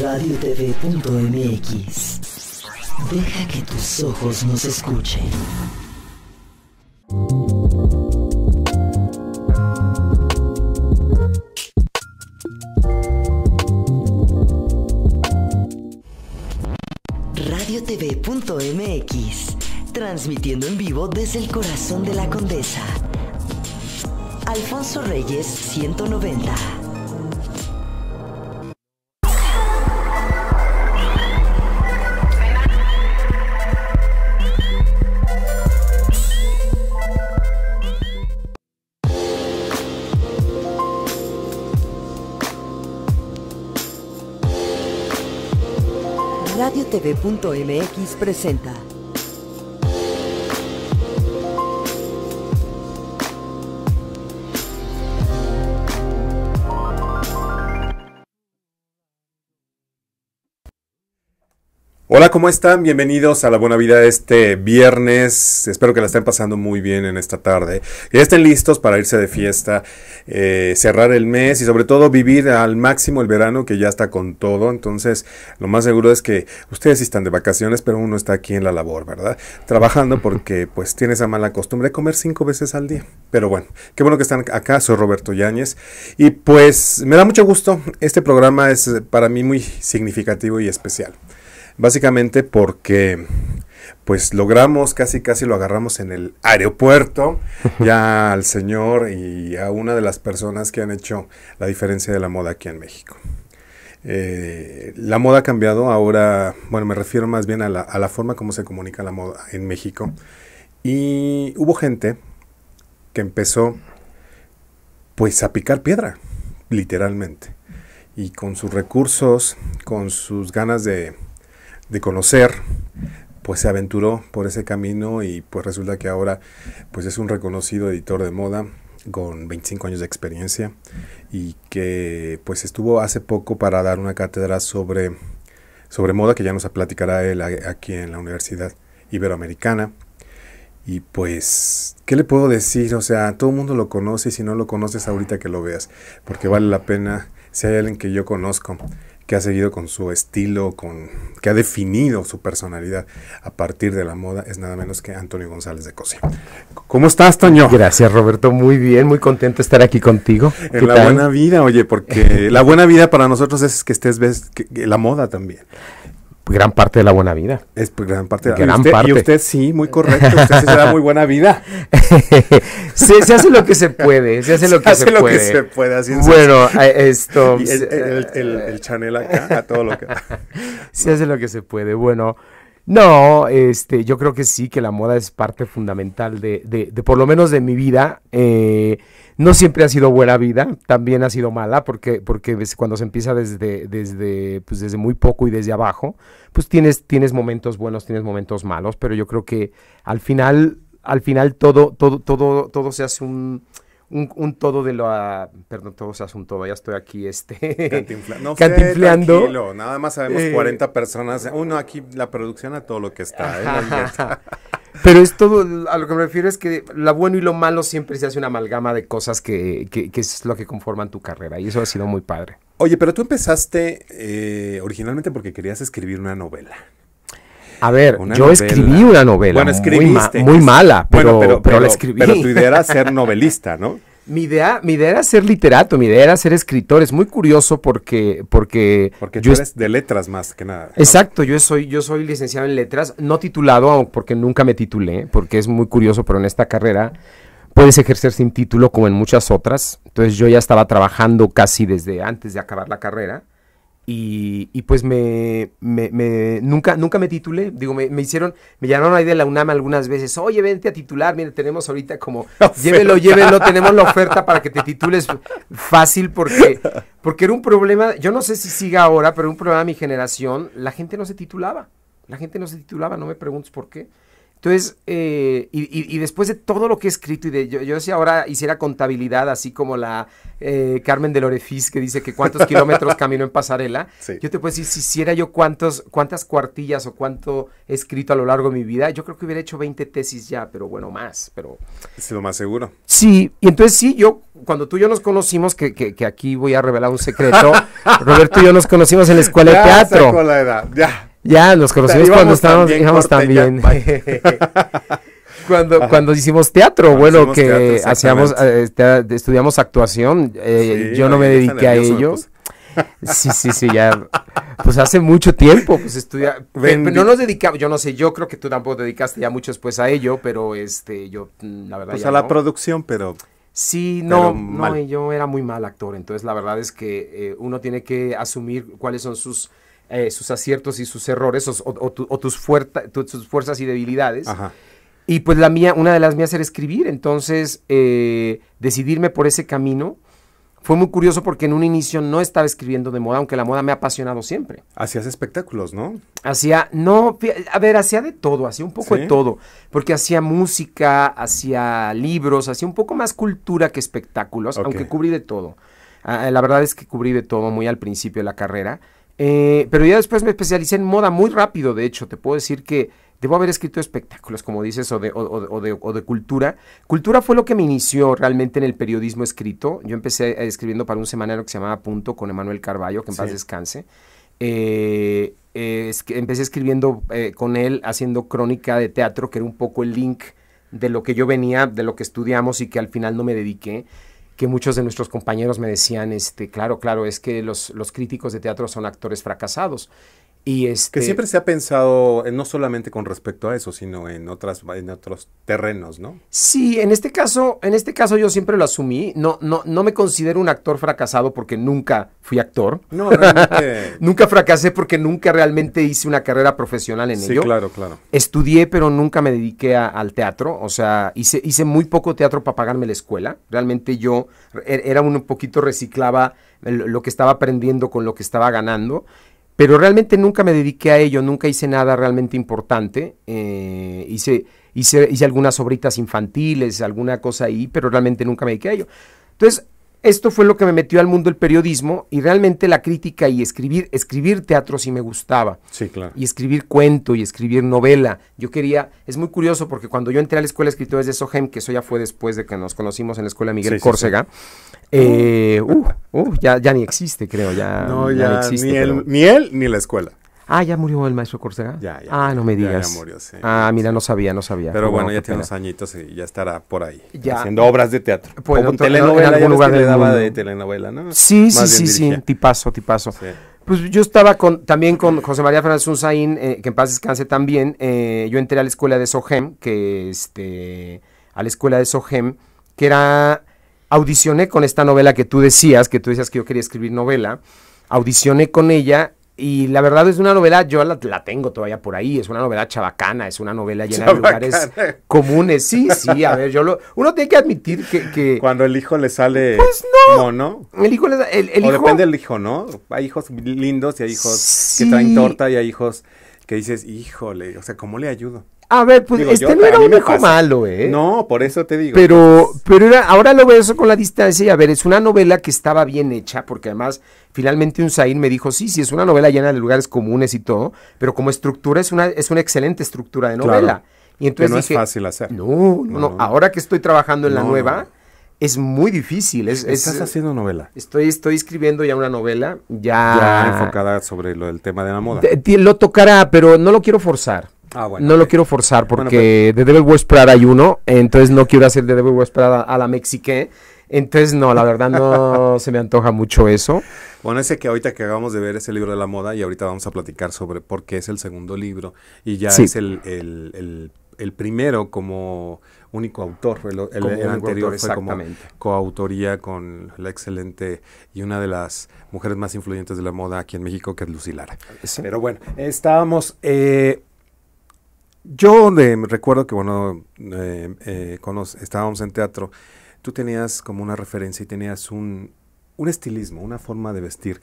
radiotv.mx. Deja que tus ojos nos escuchen. RadioTV.mx, transmitiendo en vivo desde el corazón de la condesa. Alfonso Reyes 190. tv.mx presenta ¿cómo están? Bienvenidos a La Buena Vida este viernes. Espero que la estén pasando muy bien en esta tarde. estén listos para irse de fiesta, eh, cerrar el mes y sobre todo vivir al máximo el verano que ya está con todo. Entonces, lo más seguro es que ustedes están de vacaciones, pero uno está aquí en la labor, ¿verdad? Trabajando porque pues tiene esa mala costumbre de comer cinco veces al día. Pero bueno, qué bueno que están acá. Soy Roberto Yáñez. Y pues me da mucho gusto. Este programa es para mí muy significativo y especial básicamente porque pues logramos, casi casi lo agarramos en el aeropuerto, ya al señor y a una de las personas que han hecho la diferencia de la moda aquí en México. Eh, la moda ha cambiado ahora, bueno, me refiero más bien a la, a la forma como se comunica la moda en México. Y hubo gente que empezó pues a picar piedra, literalmente. Y con sus recursos, con sus ganas de, de conocer, pues se aventuró por ese camino y pues resulta que ahora pues es un reconocido editor de moda con 25 años de experiencia y que pues estuvo hace poco para dar una cátedra sobre, sobre moda que ya nos platicará él aquí en la Universidad Iberoamericana. Y pues, ¿qué le puedo decir? O sea, todo el mundo lo conoce y si no lo conoces ahorita que lo veas, porque vale la pena si hay alguien que yo conozco que ha seguido con su estilo, con, que ha definido su personalidad a partir de la moda, es nada menos que Antonio González de Cosia. ¿Cómo estás, Toño? Gracias, Roberto. Muy bien, muy contento de estar aquí contigo. En la buena vida, oye, porque la buena vida para nosotros es que estés, ves, la moda también gran parte de la buena vida. Es pues, gran parte de la gran Y usted sí, muy correcto, usted se da muy buena vida. se, hace lo que se puede, se hace lo que hace se lo puede. Que se puede así bueno, eh, esto... El, el, el, eh, Chanel acá, a todo lo que... se hace lo que se puede. Bueno, no, este, yo creo que sí, que la moda es parte fundamental de, de, de por lo menos de mi vida. Eh, no siempre ha sido buena vida, también ha sido mala, porque, porque cuando se empieza desde, desde, pues desde muy poco y desde abajo, pues tienes, tienes momentos buenos, tienes momentos malos, pero yo creo que al final, al final todo, todo, todo, todo se hace un, un, todo de lo, ah, Perdón, todo se un ya estoy aquí este, Cantinfla nada más sabemos 40 eh, personas. Uno aquí, la producción a todo lo que ¿eh? está. Pero es todo, a lo que me refiero es que lo bueno y lo malo siempre se hace una amalgama de cosas que, que, es lo que conforman tu carrera y eso ha sido muy padre. Oye, pero tú empezaste eh, originalmente porque querías escribir una novela. A ver, yo escribí una novela. Muy, mala, pero, pero, la escribí. Pero tu idea era ser novelista, ¿no? Mi idea, mi idea era ser literato, mi idea era ser escritor. Es muy curioso porque. Porque, porque yo tú eres de letras más que nada. Exacto, yo soy, yo soy licenciado en letras, no titulado, porque nunca me titulé, porque es muy curioso, pero en esta carrera puedes ejercer sin título como en muchas otras. Entonces yo ya estaba trabajando casi desde antes de acabar la carrera. Y, y pues me, me, nunca, nunca me titulé, digo, me, hicieron, me llamaron ahí de la UNAM algunas veces, oye, vente a titular, mire, tenemos ahorita como, llévelo, llévelo, tenemos la oferta para que te titules fácil, porque, porque era un problema, yo no sé si siga ahora, pero era un problema de mi generación, la gente no se titulaba, la gente no se titulaba, no me preguntes por qué, entonces, eh, y, después de todo lo que he escrito, y de, yo, yo si ahora hiciera contabilidad, así como la eh, Carmen del Lorefis que dice que cuántos kilómetros caminó en pasarela, yo te puedo decir, si hiciera yo cuántos, cuántas cuartillas o cuánto he escrito a lo largo de mi vida, yo creo que hubiera hecho 20 tesis ya, pero bueno, más, pero... Es lo más seguro. Sí, y entonces sí, yo, cuando tú y yo nos conocimos, que, que, aquí voy a revelar un secreto, Roberto y yo nos conocimos en la escuela de teatro. la edad, ya. Ya, nos conocimos cuando estábamos, también. cuando, cuando hicimos teatro, bueno, que hacíamos, eh, este, estudiamos actuación, eh, yo no me dediqué a ello. Pues. Sí, sí, sí, ya. Pues hace mucho tiempo, pues estudia. no nos dedicamos, yo no sé, yo creo que tú tampoco te dedicaste ya mucho después a ello, pero este, yo, mm, la verdad. Pues a la producción, pero. Sí, no, no, yo era muy mal actor, entonces la verdad es que eh, uno tiene que asumir cuáles son sus eh, sus aciertos y sus errores, o, tus, fuerzas y debilidades. Y pues la mía, una de las mías era escribir, entonces eh, decidirme por ese camino fue muy curioso porque en un inicio no estaba escribiendo de moda, aunque la moda me ha apasionado siempre. Hacías espectáculos, ¿no? Hacía, no, a ver, hacía de todo, hacía un poco de todo, porque hacía música, hacía libros, hacía un poco más cultura que espectáculos, aunque cubrí de todo. Ah, la verdad es que cubrí de todo muy al principio de la carrera. Eh, pero ya después me especialicé en moda muy rápido, de hecho, te puedo decir que debo haber escrito espectáculos, como dices, o de, o, de, cultura. Cultura fue lo que me inició realmente en el periodismo escrito. Yo empecé eh, escribiendo para un semanario que se llamaba Punto con Emanuel Carballo, que en paz descanse. Eh, empecé escribiendo con él, haciendo crónica de teatro, que era un poco el link de lo que yo venía, de lo que estudiamos y que al final no me dediqué que muchos de nuestros compañeros me decían, este, claro, claro, es que los, los críticos de teatro son actores fracasados. Este que siempre se ha pensado no solamente con respecto a eso, sino en otras en otros terrenos, ¿no? Sí, en este caso, en este caso yo siempre lo asumí. No, no, no me considero un actor fracasado porque nunca fui actor. No, realmente. nunca fracasé porque nunca realmente hice una carrera profesional en ello. Sí, claro, claro. Estudié, pero nunca me dediqué al teatro. O sea, hice, hice muy poco teatro para pagarme la escuela. Realmente yo er, era un poquito reciclaba lo que estaba aprendiendo con lo que estaba ganando. Pero realmente nunca me dediqué a ello, nunca hice nada realmente importante. Eh, hice, hice, hice algunas obritas infantiles, alguna cosa ahí, pero realmente nunca me dediqué a ello. Entonces, esto fue lo que me metió al mundo el periodismo y realmente la crítica y escribir, escribir teatro sí me gustaba. Sí, claro. Y escribir cuento y escribir novela. Yo quería, es muy curioso porque cuando yo entré a la escuela de escritores de Sohem, que eso ya fue después de que nos conocimos en la escuela Miguel Córcega, eh, uh, uh, ya, ya ni existe, creo, ya, no, ya, ni existe. ni él ni la escuela. Ah, ya murió el maestro Córcega. Ya, ya. Ah, no me digas. Ah, mira, no sabía, no sabía. Pero oh, bueno, ya tiene unos añitos y ya estará por ahí. Haciendo obras de teatro. Como telenovela, en algún lugar le daba de telenovela, ¿no? Sí, sí, sí, sí, tipazo, tipazo. Pues yo estaba con, también con José María Fernández Unzaín, eh, que en paz descanse también. Eh, yo entré a la escuela de SOGEM, que este, a la escuela de SOGEM, que era, audicioné con esta novela que tú decías, que tú decías que yo quería escribir novela, audicioné con ella y la verdad es una novela, yo la, la, tengo todavía por ahí, es una novela chabacana, es una novela llena de lugares comunes. Sí, sí, a ver, yo Uno tiene que admitir que. Cuando el hijo le sale. Pues no. Mono. El hijo le el, el o depende del hijo, ¿no? Hay hijos lindos y hay hijos que traen torta y hay hijos que dices, híjole, o sea, ¿cómo le ayudo? A ver, pues este no era un hijo malo, ¿eh? No, por eso te digo. Pero, pero ahora lo veo eso con la distancia y a ver, es una novela que estaba bien hecha, porque además finalmente un Zain me dijo, sí, sí, es una novela llena de lugares comunes y todo, pero como estructura es una, es una excelente estructura de novela. y entonces no es fácil hacer. No no, no, ahora que estoy trabajando en la nueva es muy difícil. ¿Estás haciendo novela? Estoy, estoy escribiendo ya una novela, ya... enfocada sobre lo, el tema de la moda. lo tocará, pero no lo quiero forzar. Ah, no lo quiero forzar porque pues- de Devil West Prada hay uno, entonces no quiero hacer de Devil West Prada a la mexique Entonces, no, la verdad no se me antoja mucho eso. Bueno, ese que ahorita que acabamos de ver es el libro de la moda y ahorita vamos a platicar sobre por qué es el segundo libro y ya es el, el, el primero como único autor. El, el, anterior fue como coautoría con la excelente y una de las mujeres más influyentes de la moda aquí en México, que es Lucy Lara. Pero bueno, estábamos... Eh, yo recuerdo que, bueno, eh, eh estábamos en teatro, tú tenías como una referencia y tenías un, un estilismo, una forma de vestir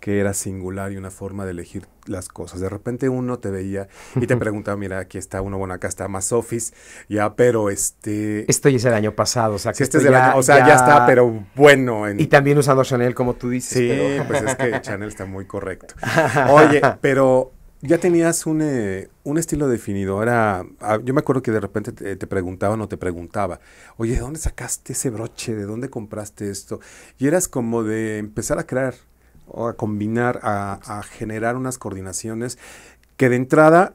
que era singular y una forma de elegir las cosas. De repente uno te veía y te preguntaba, mira, aquí está uno, bueno, acá está más Office, ya, pero este... Esto ya es el año pasado, o sea, este es el año, o sea, ya... está, pero bueno. Y también usando Chanel, como tú dices. Sí, pues es que Chanel está muy correcto. Oye, pero ya tenías un, eh, estilo definido. Era, ah, yo me acuerdo que de repente te, te, preguntaban o te preguntaba, oye, ¿de dónde sacaste ese broche? ¿De dónde compraste esto? Y eras como de empezar a crear o a combinar, a, generar unas coordinaciones que de entrada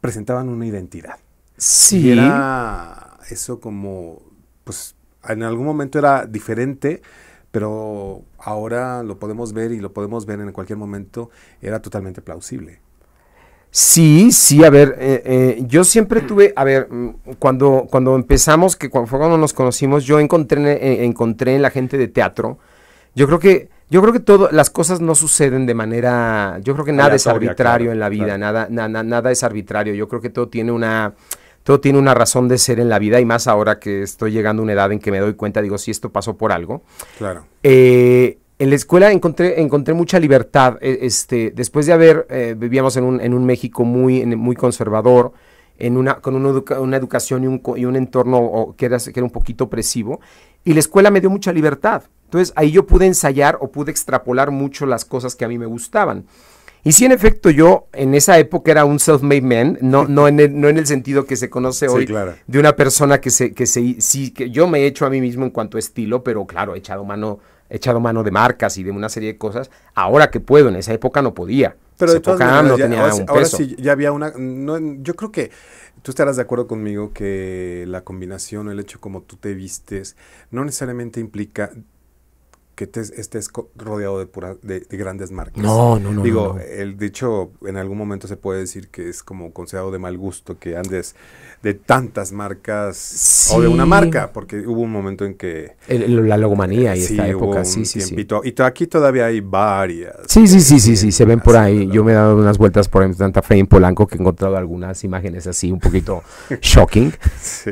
presentaban una identidad. Sí. Y era eso como, pues en algún momento era diferente, pero ahora lo podemos ver y lo podemos ver en cualquier momento, era totalmente plausible. Sí, sí, a ver, eh, eh, yo siempre tuve, a ver, mm, cuando, cuando empezamos, que fue cuando nos conocimos, yo encontré, eh, encontré en la gente de teatro, yo creo que yo creo que todo, las cosas no suceden de manera, yo creo que nada es arbitrario en la vida, nada, nada, nada es arbitrario. Yo creo que todo tiene una, todo tiene una razón de ser en la vida y más ahora que estoy llegando a una edad en que me doy cuenta, digo, si esto pasó por algo. Claro. Eh, en la escuela encontré, encontré mucha libertad. E, este, después de haber, eh, vivíamos en un, en un México muy, muy conservador, en una, con una, una educación y un, y un entorno que que era un poquito opresivo. Y la escuela me dio mucha libertad. Entonces ahí yo pude ensayar o pude extrapolar mucho las cosas que a mí me gustaban. Y sí, en efecto, yo en esa época era un self-made man, no, no, en el, no en el sentido que se conoce hoy de una persona que se, que se, sí, que yo me he hecho a mí mismo en cuanto a estilo, pero claro, he echado mano, he echado mano de marcas y de una serie de cosas, ahora que puedo, en esa época no podía. Pero de ahora, sí, ya había una, no, yo creo que tú estarás de acuerdo conmigo que la combinación, el hecho como tú te vistes, no necesariamente implica que estés rodeado de, grandes marcas. No, no, no. Digo, el dicho en algún momento se puede decir que es como considerado de mal gusto que andes de tantas marcas o de una marca, porque hubo un momento en que... la logomanía y esta época, sí, sí, sí. Y aquí todavía hay varias. Sí, sí, sí, sí, sí, se ven por ahí. Yo me he dado unas vueltas por en tanta Fe en Polanco que he encontrado algunas imágenes así un poquito shocking.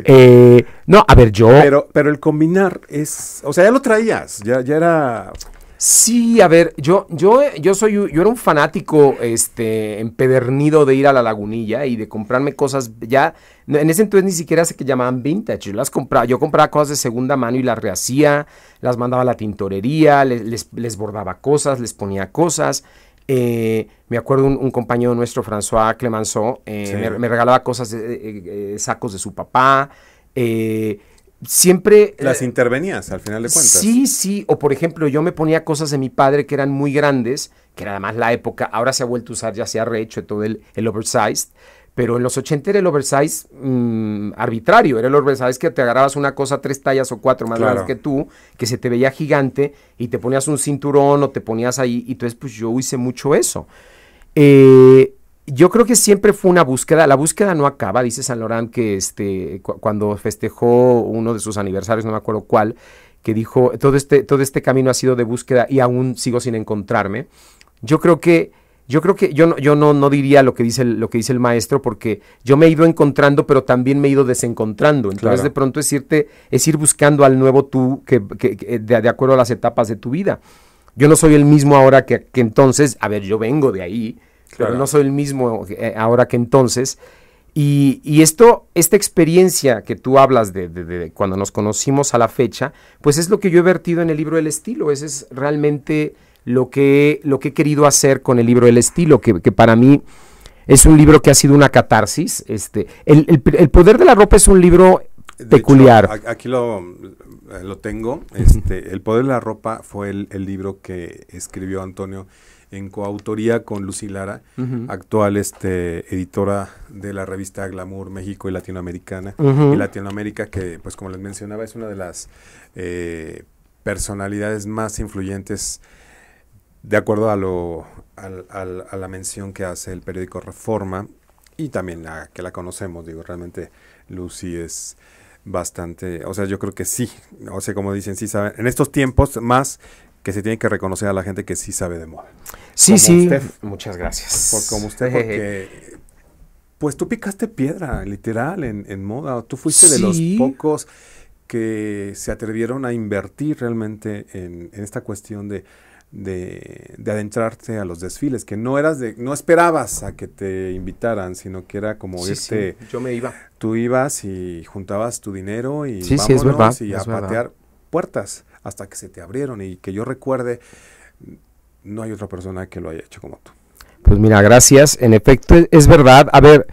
Eh, no, a ver, yo. Pero, pero el combinar es. O sea, ya lo traías, ya, ya era. Sí, a ver, yo, yo, yo soy, yo era un fanático, este, empedernido de ir a la lagunilla y de comprarme cosas ya, en ese entonces ni siquiera se que llamaban vintage, yo las compraba, yo compraba cosas de segunda mano y las rehacía, las mandaba a la tintorería, les, les, bordaba cosas, les ponía cosas, eh, me acuerdo un, compañero nuestro, François Clemenceau, eh, me, regalaba cosas, eh, sacos de su papá, eh, siempre... Las eh, intervenías al final de cuentas. Sí, sí, o por ejemplo yo me ponía cosas de mi padre que eran muy grandes, que era además la época, ahora se ha vuelto a usar, ya se ha rehecho todo el, oversized, pero en los 80 era el oversized mm, arbitrario, era el oversized que te agarrabas una cosa tres tallas o cuatro más grandes que tú, que se te veía gigante y te ponías un cinturón o te ponías ahí, y entonces pues yo hice mucho eso. Eh, yo creo que siempre fue una búsqueda, la búsqueda no acaba, dice San Laurent que este, cuando festejó uno de sus aniversarios, no me acuerdo cuál, que dijo, todo este, todo este camino ha sido de búsqueda y aún sigo sin encontrarme. Yo creo que, yo creo que, yo no, yo no, no diría lo que, dice el, lo que dice el maestro, porque yo me he ido encontrando, pero también me he ido desencontrando. Entonces de pronto es, es ir buscando al nuevo tú que, eh, de, acuerdo a las etapas de tu vida. Yo no soy el mismo ahora que entonces, a ver, yo vengo de ahí, pero no soy el mismo eh, ahora que entonces. Y, esto, esta experiencia que tú hablas de, cuando nos conocimos a la fecha, pues es lo que yo he vertido en el libro El Estilo. Ese es realmente lo que, lo que he querido hacer con el libro El Estilo, que, para mí es un libro que ha sido una catarsis. Este, el, Poder de la Ropa es un libro peculiar. aquí eh, lo, tengo. Este, el Poder de la Ropa fue el, el libro que escribió Antonio en coautoría con Lucy Lara, actual este, editora de la revista Glamour México y Latinoamericana. Y Latinoamérica, que pues como les mencionaba, es una de las eh, personalidades más influyentes de acuerdo a, lo, a la mención que hace el periódico Reforma y también la que la conocemos, digo, realmente Lucy es bastante, o sea, yo creo que sí, o sea, como dicen, sí saben, en estos tiempos más que se tiene que reconocer a la gente que sí sabe de moda. Sí, sí. Usted, muchas gracias. Por, como usted, porque pues tú picaste piedra, literal, en, moda. Tú fuiste de los pocos que se atrevieron a invertir realmente en, esta cuestión de, de, adentrarte a los desfiles, que no eras de, no esperabas a que te invitaran, sino que era como sí, Sí. Yo me iba. Tú ibas y juntabas tu dinero y vámonos es verdad, y a patear puertas hasta que se te abrieron y que yo recuerde, no hay otra persona que lo haya hecho como tú. Pues mira, gracias. En efecto, e-, es verdad. A ver,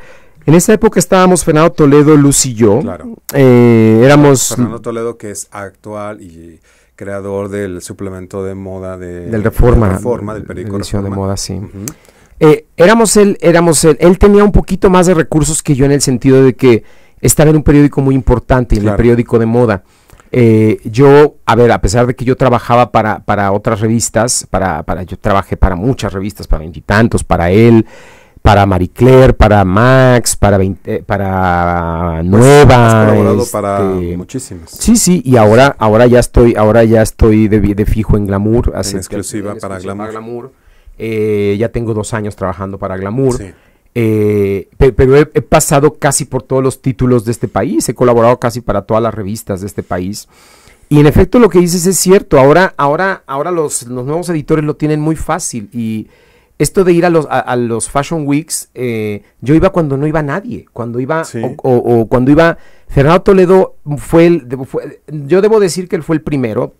en esa época estábamos Fernando Toledo, Luz y yo. Claro. Eh, éramos... Fernando Toledo, que es actual y creador del suplemento de moda de... Del Reforma. De reforma del periódico de, de moda, sí. Eh, éramos él, éramos él. Él tenía un poquito más de recursos que yo en el sentido de que estaba en un periódico muy importante, en el periódico de moda. Eh, yo, a ver, a pesar de que yo trabajaba para, para otras revistas, para, para, yo trabajé para muchas revistas, para veintitantos, para él, para Marie Claire, para Max, para, eh, para pues, Nueva. has este, para muchísimas. Sí, sí, y ahora, ahora ya estoy, ahora ya estoy de, fijo en Glamour. en exclusiva, para Glamour. Eh, ya tengo dos años trabajando para Glamour. Sí. Eh, pero he, pasado casi por todos los títulos de este país, he colaborado casi para todas las revistas de este país. Y en efecto lo que dices es cierto, ahora, ahora, ahora los, los nuevos editores lo tienen muy fácil y, esto de ir a los, a, los Fashion Weeks, eh, yo iba cuando no iba nadie, cuando iba, o, cuando iba, Fernando Toledo fue el, yo debo decir que él fue el primero,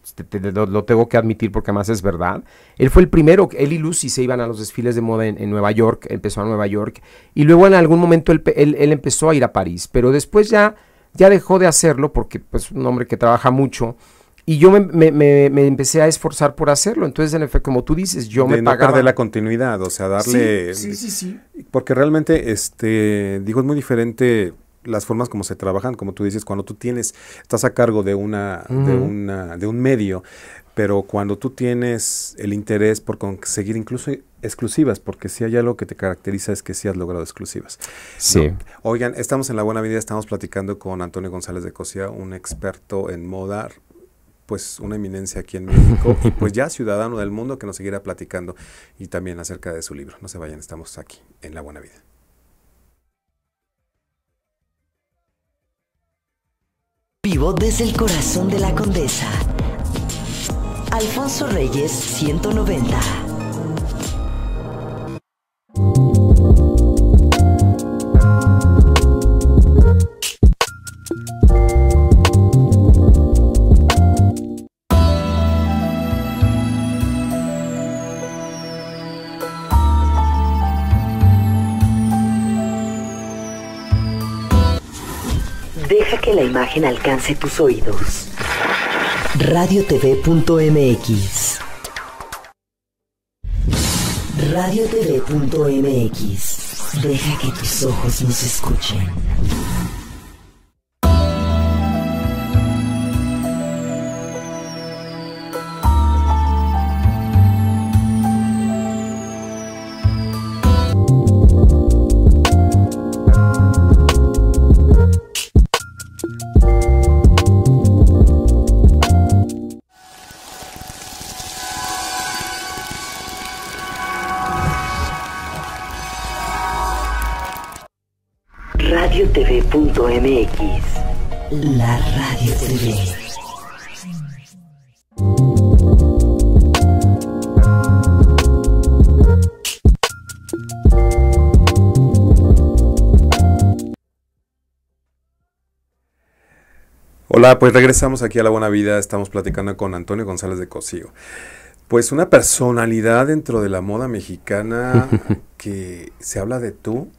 lo, tengo que admitir porque además es verdad, él fue el primero, él y Lucy se iban a los desfiles de moda en, Nueva York, empezó a Nueva York, y luego en algún momento él, él, él empezó a ir a París, pero después ya, ya dejó de hacerlo porque pues un hombre que trabaja mucho, y yo me, me, empecé a esforzar por hacerlo. Entonces, en efecto, como tú dices, yo de me no de la continuidad, o sea, darle... Sí, sí, sí, Porque realmente, este, digo, es muy diferente las formas como se trabajan, como tú dices, cuando tú tienes, estás a cargo de una, de una, de un medio, pero cuando tú tienes el interés por conseguir incluso exclusivas, porque si hay algo que te caracteriza es que sí has logrado exclusivas. Sí. Oigan, estamos en La Buena Vida, estamos platicando con Antonio González de Cosia, un experto en moda, pues una eminencia aquí en México y pues ya ciudadano del mundo que nos seguirá platicando y también acerca de su libro. No se vayan, estamos aquí en La Buena Vida. Vivo desde el corazón de la condesa. Alfonso Reyes, 190. que la imagen alcance tus oídos. Radiotv.mx Radiotv.mx Deja que tus ojos nos escuchen. Hola, pues regresamos aquí a La Buena Vida, estamos platicando con Antonio González de Cosío. Pues una personalidad dentro de la moda mexicana que se habla de tú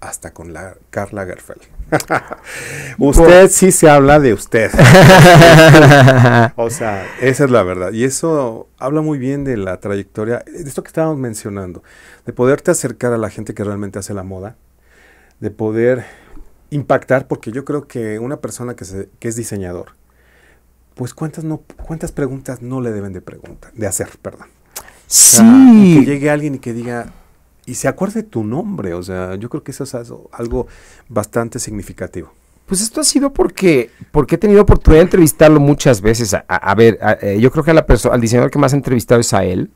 hasta con la Carla Gerfeld. usted sí se habla de usted. o sea, esa es la verdad. Y eso habla muy bien de la trayectoria, de esto que estábamos mencionando, de poderte acercar a la gente que realmente hace la moda, de poder impactar porque yo creo que una persona que, es diseñador, pues cuántas, no, cuántas preguntas no le deben de, preguntar, de hacer, perdón. Sí. que llegue alguien y que diga, y se acuerde tu nombre, o sea, yo creo que eso es algo bastante significativo. Pues esto ha sido porque, porque he tenido oportunidad de entrevistarlo muchas veces. A, ver, eh, yo creo que la persona, al diseñador que más he entrevistado es a él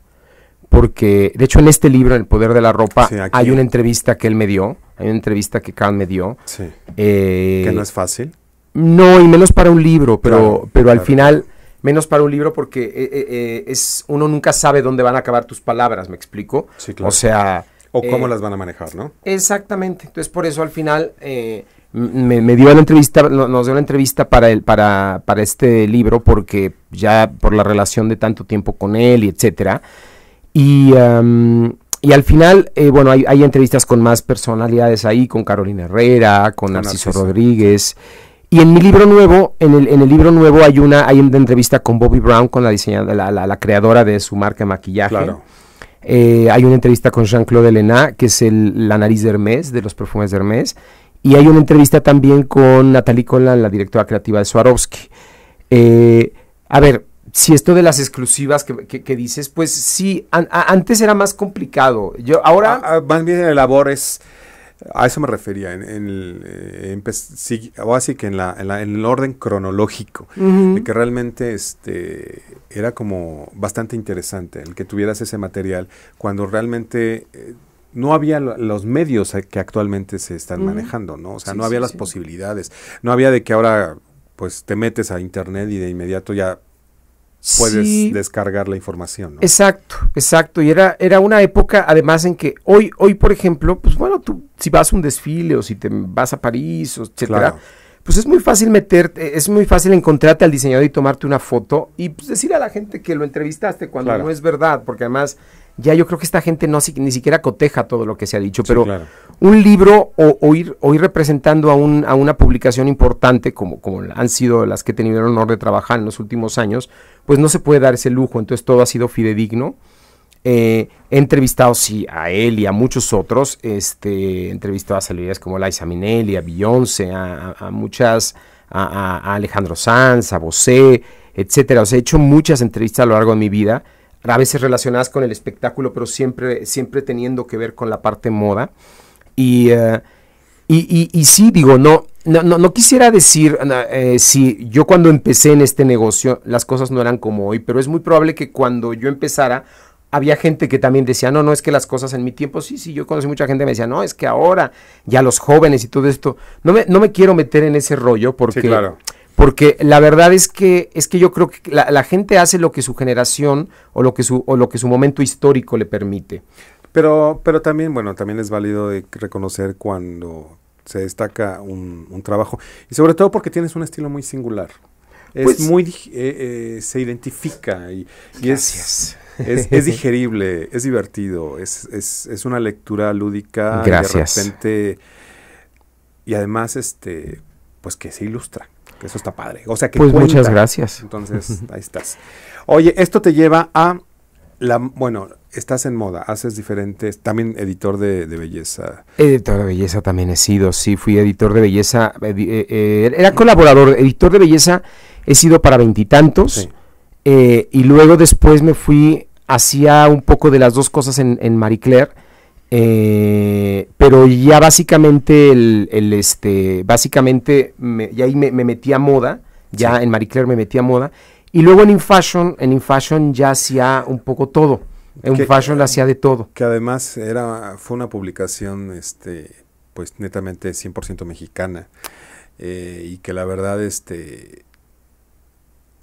porque de hecho en este libro, El Poder de la Ropa, hay una entrevista que él me dio, hay una entrevista que Khan me dio. Sí. Eh, que no es fácil. No, y menos para un libro, pero, pero al final, menos para un libro porque eh, eh, es, uno nunca sabe dónde van a acabar tus palabras, me explico. Sí, claro. O sea... O cómo las van a manejar, ¿no? Exactamente. Entonces por eso al final me, me, dio la entrevista, nos dio la entrevista para, el, para, para este libro porque ya por la relación de tanto tiempo con él y etcétera. Y, al final, eh, bueno, hay, entrevistas con más personalidades ahí, con Carolina Herrera, con, Narciso, Rodríguez. Y en mi libro nuevo, en el, libro nuevo hay una, hay una entrevista con Bobby Brown, con la, diseñadora, la, la, creadora de su marca de maquillaje. Claro. Eh, hay una entrevista con Jean-Claude Elena, que es la nariz de Hermès, de los perfumes de Hermès. Y hay una entrevista también con Natalie con la directora creativa de Swarovski. Eh, a ver, si esto de las exclusivas que, dices, pues sí, antes era más complicado. Yo ahora. más bien el labor es. A eso me refería. En, en el, eh, que en, en, el orden cronológico. De que realmente este, era como bastante interesante el que tuvieras ese material cuando realmente. Eh, no había los medios que actualmente se están manejando, ¿no? O sea, no había las posibilidades. No había de que ahora pues te metes a internet y de inmediato ya puedes descargar la información. ¿no? Exacto, exacto. Y era, era una época además en que hoy, hoy, por ejemplo, pues bueno, tú si vas a un desfile o si te vas a París, o etcétera, pues es muy fácil meterte, e, es muy fácil encontrarte al diseñador y tomarte una foto y pues, decir a la gente que lo entrevistaste cuando no es verdad, porque además ya yo creo que esta gente no ni siquiera coteja todo lo que se ha dicho, pero un libro o, ir, representando a, a una publicación importante como, han sido las que he tenido el honor de trabajar en los últimos años, pues no se puede dar ese lujo, entonces todo ha sido fidedigno. Eh, he entrevistado sí, a él y a muchos otros, este, he entrevistado a celebridades como Liza Minelli, a Beyoncé, a, muchas, a, Alejandro Sanz, a Bosé, etcétera. O sea, he hecho muchas entrevistas a lo largo de mi vida a veces relacionadas con el espectáculo, pero siempre, siempre teniendo que ver con la parte moda. Y, eh, y, y, sí, digo, no, no, no, quisiera decir eh, si yo cuando empecé en este negocio las cosas no eran como hoy, pero es muy probable que cuando yo empezara había gente que también decía, no, no, es que las cosas en mi tiempo, sí, sí, yo conocí mucha gente que me decía, no, es que ahora ya los jóvenes y todo esto, no me, no me quiero meter en ese rollo porque... Sí, claro porque la verdad es que, es que yo creo que la, gente hace lo que su generación o lo que su, o lo que su momento histórico le permite. Pero, pero también, bueno, también es válido reconocer cuando se destaca un, trabajo. Y sobre todo porque tienes un estilo muy singular. Es pues muy. Eh, eh, se identifica y, es, es, digerible, es divertido, es, una lectura lúdica. Gracias. de repente. Y además, este, pues que se ilustra eso está padre. O sea que. Pues muchas gracias. Entonces, ahí estás. Oye, esto te lleva a la, bueno, estás en moda, haces diferentes, también editor de, belleza. Editor de belleza también he sido, sí, fui editor de belleza, eh, eh, eh, era colaborador, editor de belleza he sido para veintitantos, y luego después me fui, hacía un poco de las dos cosas en, en Marie Claire, eh, pero ya básicamente el, este, básicamente me, ya ahí me, me, metí a moda, ya en Marie Claire me metía a moda, y luego en In Fashion en In Fashion ya hacía un poco todo, en Fashion la hacía de todo. Que además era, fue una publicación, este, pues netamente 100% mexicana, eh, y que la verdad, este,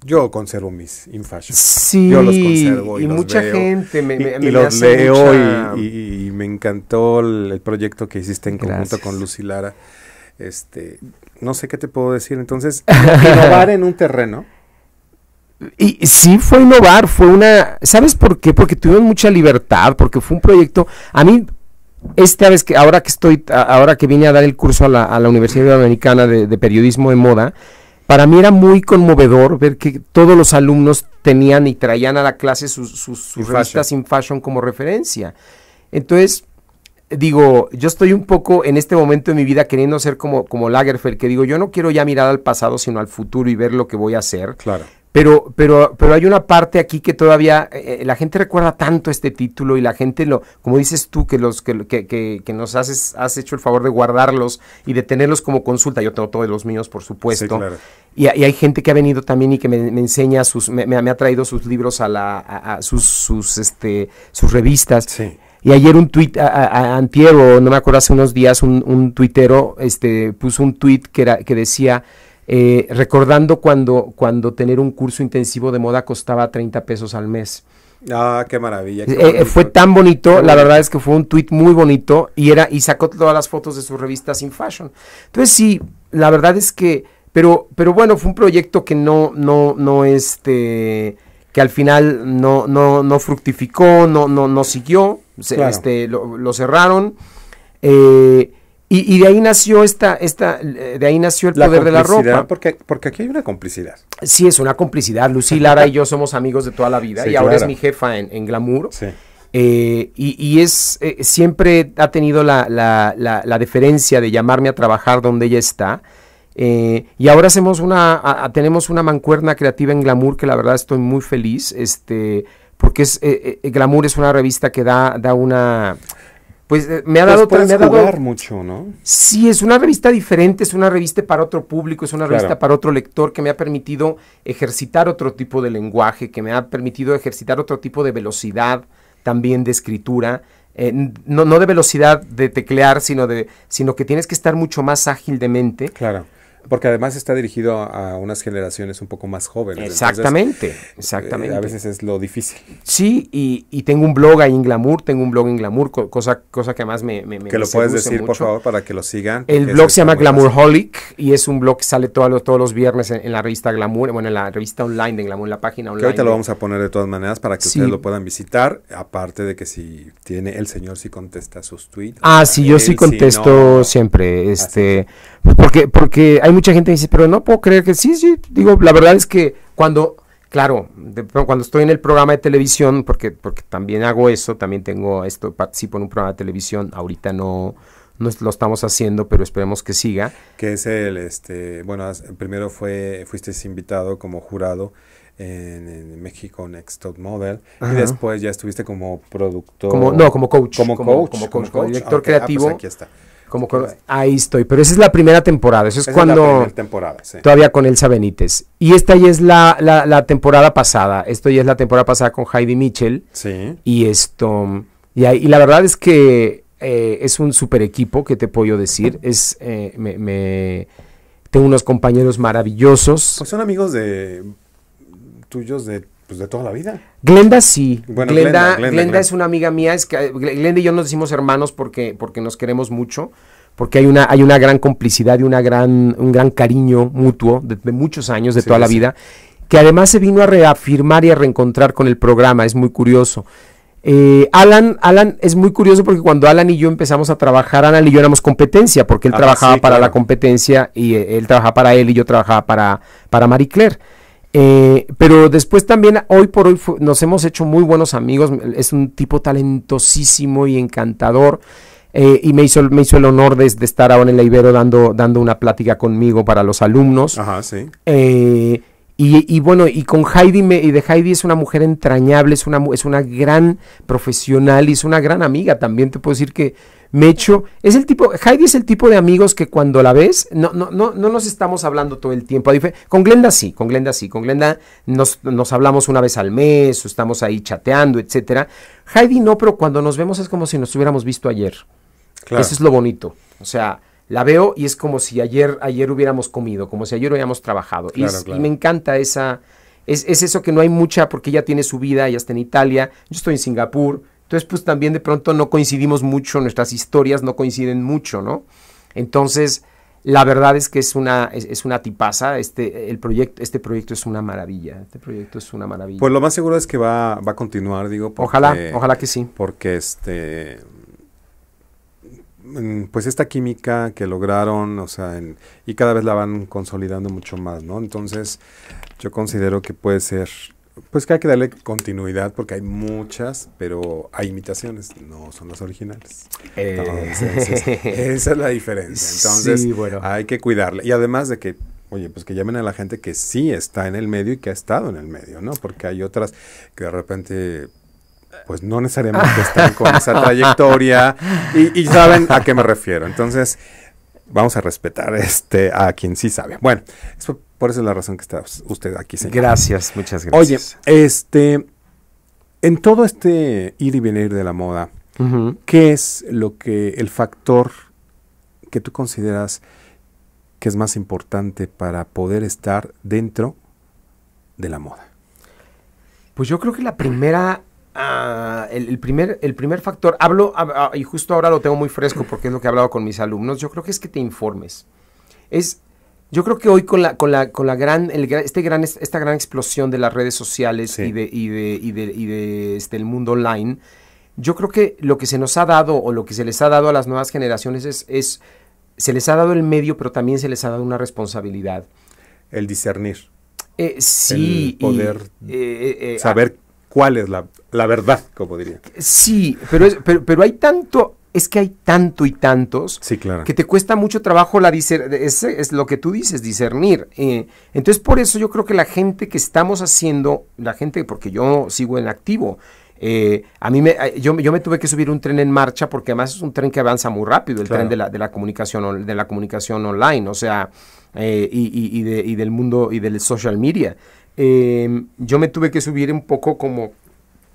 yo conservo mis infashions. Sí, yo los conservo y, mucha gente me, me, y, me los leo y, me encantó el, proyecto que hiciste en conjunto con Lucy Lara. Este, no sé qué te puedo decir. Entonces, innovar en un terreno. Y sí fue innovar, fue una, ¿sabes por qué? Porque tuvimos mucha libertad, porque fue un proyecto. A mí esta vez que ahora que estoy ahora que vine a dar el curso a la, Universidad Americana de, de Periodismo de Moda para mí era muy conmovedor ver que todos los alumnos tenían y traían a la clase sus, sus, revistas in fashion como referencia. Entonces, digo, yo estoy un poco en este momento de mi vida queriendo ser como, como Lagerfeld, que digo, yo no quiero ya mirar al pasado, sino al futuro y ver lo que voy a hacer. Claro. Pero, pero, pero hay una parte aquí que todavía eh, eh, la gente recuerda tanto este título y la gente lo, como dices tú, que los que, que, que, que nos has hecho el favor de guardarlos y de tenerlos como consulta. Yo tengo todos los míos, por supuesto. claro. y, hay gente que ha venido también y que me, enseña sus, me, ha traído sus libros a la, a, sus, sus, este, sus revistas. Sí. Y ayer un tuit, a, no me acuerdo, hace unos días, un, un tuitero este, puso un tuit que, era, que decía eh, recordando cuando, cuando tener un curso intensivo de moda costaba 30 pesos al mes. Ah, qué maravilla. Eh, eh, fue tan bonito, la verdad es que fue un tweet muy bonito y era y sacó todas las fotos de su revista Sin Fashion. Entonces sí, la verdad es que, pero, pero bueno, fue un proyecto que no, no, no este, que al final no, no, no fructificó, no, no, no siguió, este, lo, cerraron. Y, de ahí nació esta, esta, eh, de ahí nació el poder de la ropa. Porque, porque aquí hay una complicidad. Sí, es una complicidad. Lucy Lara y yo somos amigos de toda la vida y ahora es mi jefa en, Glamour. Sí. Eh, y, y, es eh, siempre ha tenido la, la, deferencia de llamarme a trabajar donde ella está. y ahora hacemos una, tenemos una mancuerna creativa en Glamour que la verdad estoy muy feliz. Este, porque es, Glamour es una revista que da, da una pues eh, me ha dado... Pues me ha mucho, ¿no? Sí, es una revista diferente, es una revista para otro público, es una revista para otro lector que me ha permitido ejercitar otro tipo de lenguaje, que me ha permitido ejercitar otro tipo de velocidad también de escritura. Eh, no, no de velocidad de teclear, sino, de, sino que tienes que estar mucho más ágil de mente. Claro. Porque además está dirigido a, unas generaciones un poco más jóvenes. Exactamente, eh, exactamente. a veces es lo difícil. Sí, y, tengo un blog ahí en Glamour, tengo un blog en Glamour, cosa, cosa que además me... me que lo puedes decir, por favor, para que lo sigan. El blog se llama Glamourholic y es un blog que sale todos todos los viernes en, la revista Glamour, bueno, en la revista online de Glamour, en la página online. Que ahorita lo vamos a poner de todas maneras para que ustedes lo puedan visitar, aparte de que si tiene, el señor sí contesta sus tweets. Ah, sí, yo sí contesto siempre, ah, este... Porque, porque hay mucha gente que dice, pero no puedo creer que sí, sí. Digo, la verdad es que cuando, claro, cuando estoy en el programa de televisión, porque, porque también hago eso, también tengo esto, participo en un programa de televisión, ahorita no, no lo estamos haciendo, pero esperemos que siga. Que es el, este, bueno, primero fue, fuiste invitado como jurado en, México Next Top Model y después ya estuviste como productor. Como, no, como coach. Como, coach, como, director ah, pues creativo. aquí está ahí estoy, pero esa es la primera temporada, eso es cuando... Todavía con Elsa Benítez. Y esta ya es la, la, temporada pasada, esto ya es la temporada pasada con Heidi Mitchell. Sí. Y esto... Y, la verdad es que eh, es un super equipo, que te puedo decir? Es... Eh, me, me, tengo unos compañeros maravillosos. Pues son amigos de tuyos de pues, de toda la vida. Glenda sí. Glenda, Glenda, es una amiga mía. Es que eh, Glenda y yo nos decimos hermanos porque, porque nos queremos mucho, porque hay una, hay una gran complicidad y una gran, un gran cariño mutuo de, muchos años, de toda la vida, que además se vino a reafirmar y a reencontrar con el programa. Es muy curioso. Eh, Alan, Alan es muy curioso porque cuando Alan y yo empezamos a trabajar, Alan y yo éramos competencia, porque él ah, trabajaba para la competencia y eh, él trabajaba para él y yo trabajaba para, para Marie Claire. Eh, pero después también, hoy por hoy, nos hemos hecho muy buenos amigos. Es un tipo talentosísimo y encantador. Eh, y me hizo, me hizo el honor de, estar ahora en la Ibero dando, dando una plática conmigo para los alumnos. Ajá, sí. Eh, y, bueno, y con Heidi, y de Heidi es una mujer entrañable, es una, es una gran profesional y es una gran amiga. También te puedo decir que Mecho es el tipo, Heidi es el tipo de amigos que cuando la ves, no, no, no, no nos estamos hablando todo el tiempo. Con Glenda sí, con Glenda sí, con Glenda nos, nos hablamos una vez al mes, o estamos ahí chateando, etcétera. Heidi no, pero cuando nos vemos es como si nos hubiéramos visto ayer. Eso es lo bonito. O sea, la veo y es como si ayer, ayer hubiéramos comido, como si ayer hubiéramos trabajado. y, y me encanta esa, es, es, eso que no hay mucha, porque ella tiene su vida, ella está en Italia, yo estoy en Singapur, entonces, pues también de pronto no coincidimos mucho, nuestras historias no coinciden mucho, ¿no? Entonces, la verdad es que es una, es, una tipaza, este, el proyecto, este proyecto es una maravilla, este proyecto es una maravilla. Pues lo más seguro es que va, va a continuar, digo. ojalá, ojalá que sí. Porque este, mm, pues esta química que lograron, o sea, y cada vez la van consolidando mucho más, ¿no? Entonces, yo considero que puede ser pues que hay que darle continuidad porque hay muchas, pero hay imitaciones, no son las originales. Eh. esa es la diferencia. Entonces, bueno. hay que cuidarle. Y además de que, oye, pues que llamen a la gente que sí está en el medio y que ha estado en el medio, ¿no? Porque hay otras que de repente pues no necesariamente están con esa trayectoria y, saben a qué me refiero. Entonces, vamos a respetar este, a quien sí sabe. Bueno, por eso es la razón que está usted aquí, señor. Gracias, muchas gracias. Oye, este, en todo este ir y venir de la moda, ¿qué es lo que el factor que tú consideras que es más importante para poder estar dentro de la moda? Pues yo creo que la primera Ah, el, primer, el primer factor, hablo, ah, ah, y justo ahora lo tengo muy fresco porque es lo que he hablado con mis alumnos, yo creo que es que te informes. Es, yo creo que hoy con la, con la, con la gran, este gran, esta gran explosión de las redes sociales y, de, de, este, el mundo online, yo creo que lo que se nos ha dado o lo que se les ha dado a las nuevas generaciones es, se les ha dado el medio, pero también se les ha dado una responsabilidad. El discernir. Eh, sí. El poder eh, eh, saber cuál es la, verdad, como diría. Sí, pero, pero, pero hay tanto, es que hay tanto y tantos que te cuesta mucho trabajo la es, es lo que tú dices, discernir. Eh, entonces, por eso yo creo que la gente que estamos haciendo, la gente, porque yo sigo en activo, eh, a mí me, eh, yo, yo, me tuve que subir un tren en marcha porque además es un tren que avanza muy rápido, el tren de la, de la, comunicación, de la comunicación online, o sea, y, y, y, de, y del mundo y del social media. Em, yo me tuve que subir un poco como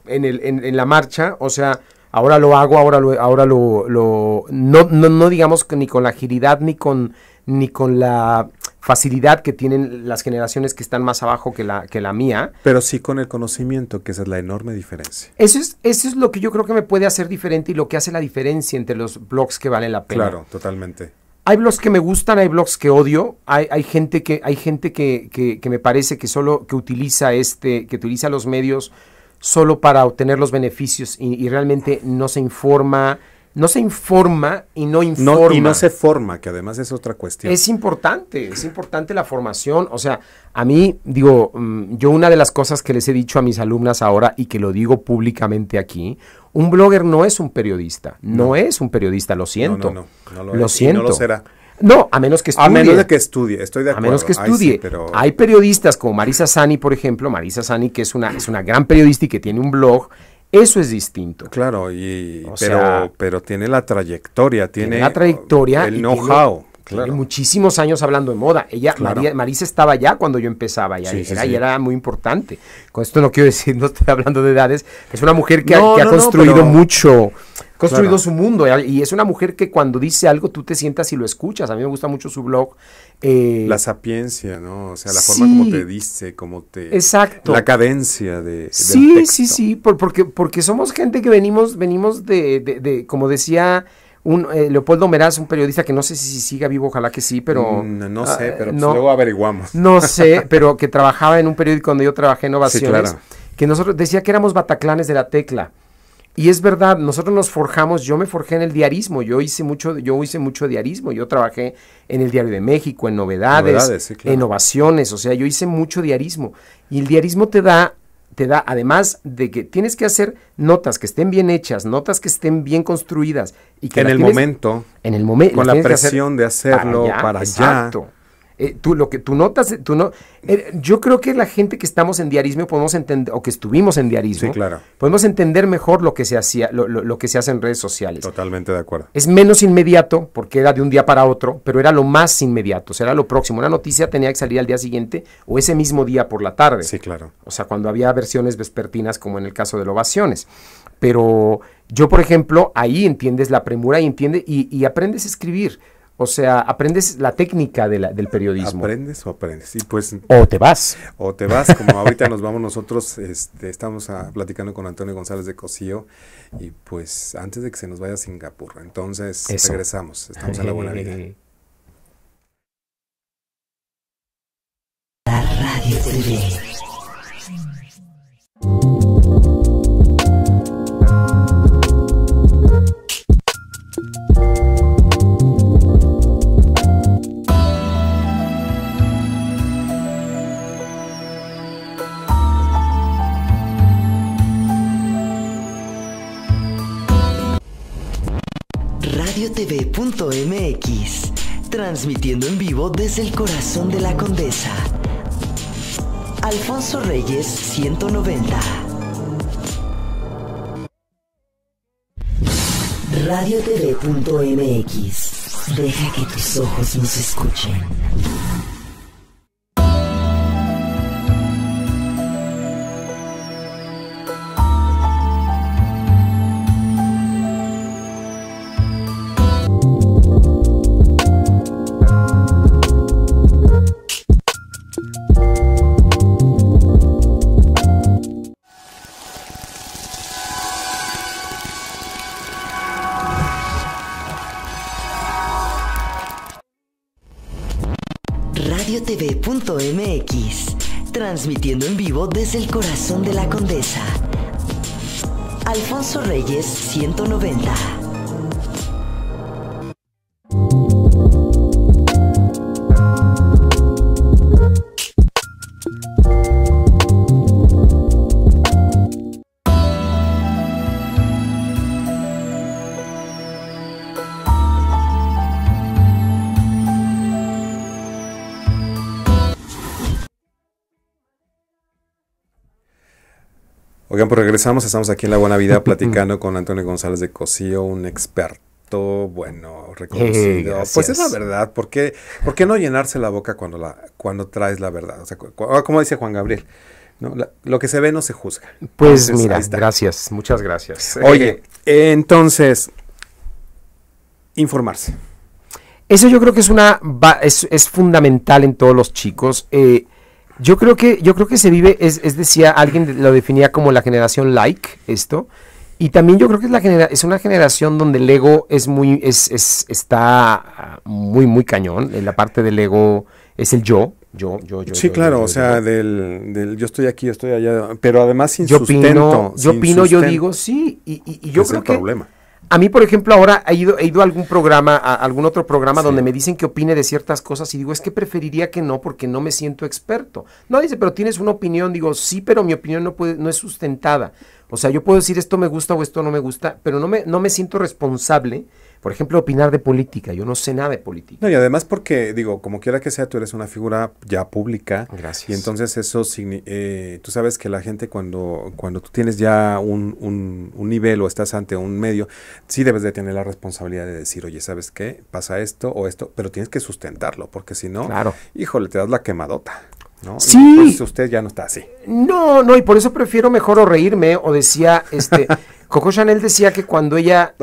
en, la marcha, o sea, ahora lo hago, ahora lo, ahora lo, no, no, no, digamos ni con la agilidad ni con, ni con la facilidad que tienen las generaciones que están más abajo que la, que la mía. Pero sí con el conocimiento, que esa es la enorme diferencia. Eso es, eso es lo que yo creo que me puede hacer diferente y lo que hace la diferencia entre los blogs que valen la pena. Claro, totalmente hay blogs que me gustan, hay blogs que odio, hay, gente que, hay gente que, que, me parece que solo que utiliza este, que utiliza los medios solo para obtener los beneficios y, y realmente no se informa, no se informa y no informa. y no se forma, que además es otra cuestión. Es importante, es importante la formación. O sea, a mí, digo, mm, yo una de las cosas que les he dicho a mis alumnas ahora y que lo digo públicamente aquí, un blogger no es un periodista, no, es un periodista, lo siento. No, no, no, lo, siento. No lo será. No, a menos que estudie. A menos de que estudie, estoy de acuerdo. A menos que estudie. pero... Hay periodistas como Marisa Sani, por ejemplo, Marisa Sani, que es una, es una gran periodista y que tiene un blog eso es distinto. Claro, y, pero, pero tiene la trayectoria, tiene, la trayectoria el know-how. Tiene muchísimos años hablando de moda. Ella, Marisa estaba ya cuando yo empezaba ya, era, y era muy importante. Con esto no quiero decir, no estoy hablando de edades, es una mujer que, ha, ha, construido mucho, construido su mundo, y es una mujer que cuando dice algo tú te sientas y lo escuchas. A mí me gusta mucho su blog eh, la sapiencia, ¿no? O sea, la forma como te dice, como te... Exacto. La cadencia de... Sí, sí, sí, por, porque, porque somos gente que venimos, venimos de, como decía un, eh, Leopoldo Meraz, un periodista que no sé si siga vivo, ojalá que sí, pero... Mm, no, sé, ah, pero pues no, luego averiguamos. No sé, pero que trabajaba en un periódico donde yo trabajé en Ovaciones, sí, que nosotros decía que éramos bataclanes de la tecla. Y es verdad, nosotros nos forjamos, yo me forjé en el diarismo, yo hice mucho, yo hice mucho diarismo, yo trabajé en el Diario de México, en novedades, en innovaciones, o sea, yo hice mucho diarismo. Y el diarismo te da, te da, además de que tienes que hacer notas que estén bien hechas, notas que estén bien construidas. y que En el momento. En el momento. Con la presión de hacerlo para allá. Eh, tú lo que tú notas, tú no, eh, yo creo que la gente que estamos en diarismo podemos entender, o que estuvimos en diarismo, claro. podemos entender mejor lo que se hacía, lo, lo, que se hace en redes sociales. Totalmente de acuerdo. Es menos inmediato, porque era de un día para otro, pero era lo más inmediato, o sea, era lo próximo. Una noticia tenía que salir al día siguiente o ese mismo día por la tarde. Sí, claro. O sea, cuando había versiones vespertinas, como en el caso de ovaciones. Pero yo, por ejemplo, ahí entiendes la premura y entiende, y, y aprendes a escribir. O sea, aprendes la técnica del periodismo. Aprendes o aprendes. Y pues, o te vas. O te vas, como ahorita nos vamos nosotros, este, estamos ah, platicando con Antonio González de Cocío. y pues antes de que se nos vaya a Singapur, entonces regresamos, estamos en la buena vida. La radio transmitiendo en vivo desde el corazón de la Condesa. Alfonso Reyes 190. Radiotv.mx. Deja que tus ojos nos escuchen. transmitiendo en vivo desde el corazón de la Condesa. Alfonso Reyes 190. Por pues ejemplo, regresamos, estamos aquí en La Buena Vida platicando con Antonio González de Cosío, un experto, bueno, reconocido. pues es la verdad, ¿por qué, no llenarse la boca cuando, la, cuando traes la verdad? O sea, ah, como dice Juan Gabriel, lo que se ve no se juzga. Pues mira, gracias, muchas gracias. Oye, eh, entonces, informarse. Eso yo creo que es una es, es fundamental en todos los chicos. Eh, yo creo que, yo creo que se vive, es, es decía, alguien lo definía como la generación like, esto. Y también yo creo que es, la genera es una generación donde el ego es muy, es, está ah, muy, muy cañón. En la parte del ego es el yo. Yo, yo, yo. Sí, claro, o sea, del, yo estoy aquí, yo estoy allá, pero además sin yo sustento. yo opino, yo digo, sí, y, y, yo es creo el problema a mí, por ejemplo, ahora he ido, ido a algún programa, a algún otro programa donde me dicen que opine de ciertas cosas y digo, es que preferiría que no porque no me siento experto. No, dice, pero tienes una opinión. Digo, sí, pero mi opinión no, puede, no es sustentada. O sea, yo puedo decir esto me gusta o esto no me gusta, pero no me, no me siento responsable por ejemplo, opinar de política. Yo no sé nada de política. No, y además porque, digo, como quiera que sea, tú eres una figura ya pública. Gracias. Y entonces eso, eh, tú sabes que la gente cuando, cuando tú tienes ya un, un, nivel o estás ante un medio, sí debes de tener la responsabilidad de decir, oye, ¿sabes qué? Pasa esto o esto, pero tienes que sustentarlo, porque si no, claro. híjole, te das la quemadota. ¿no? Sí. Y pues, usted ya no está así. No, no, y por eso prefiero mejor o reírme o decía, este... Coco Chanel decía que cuando ella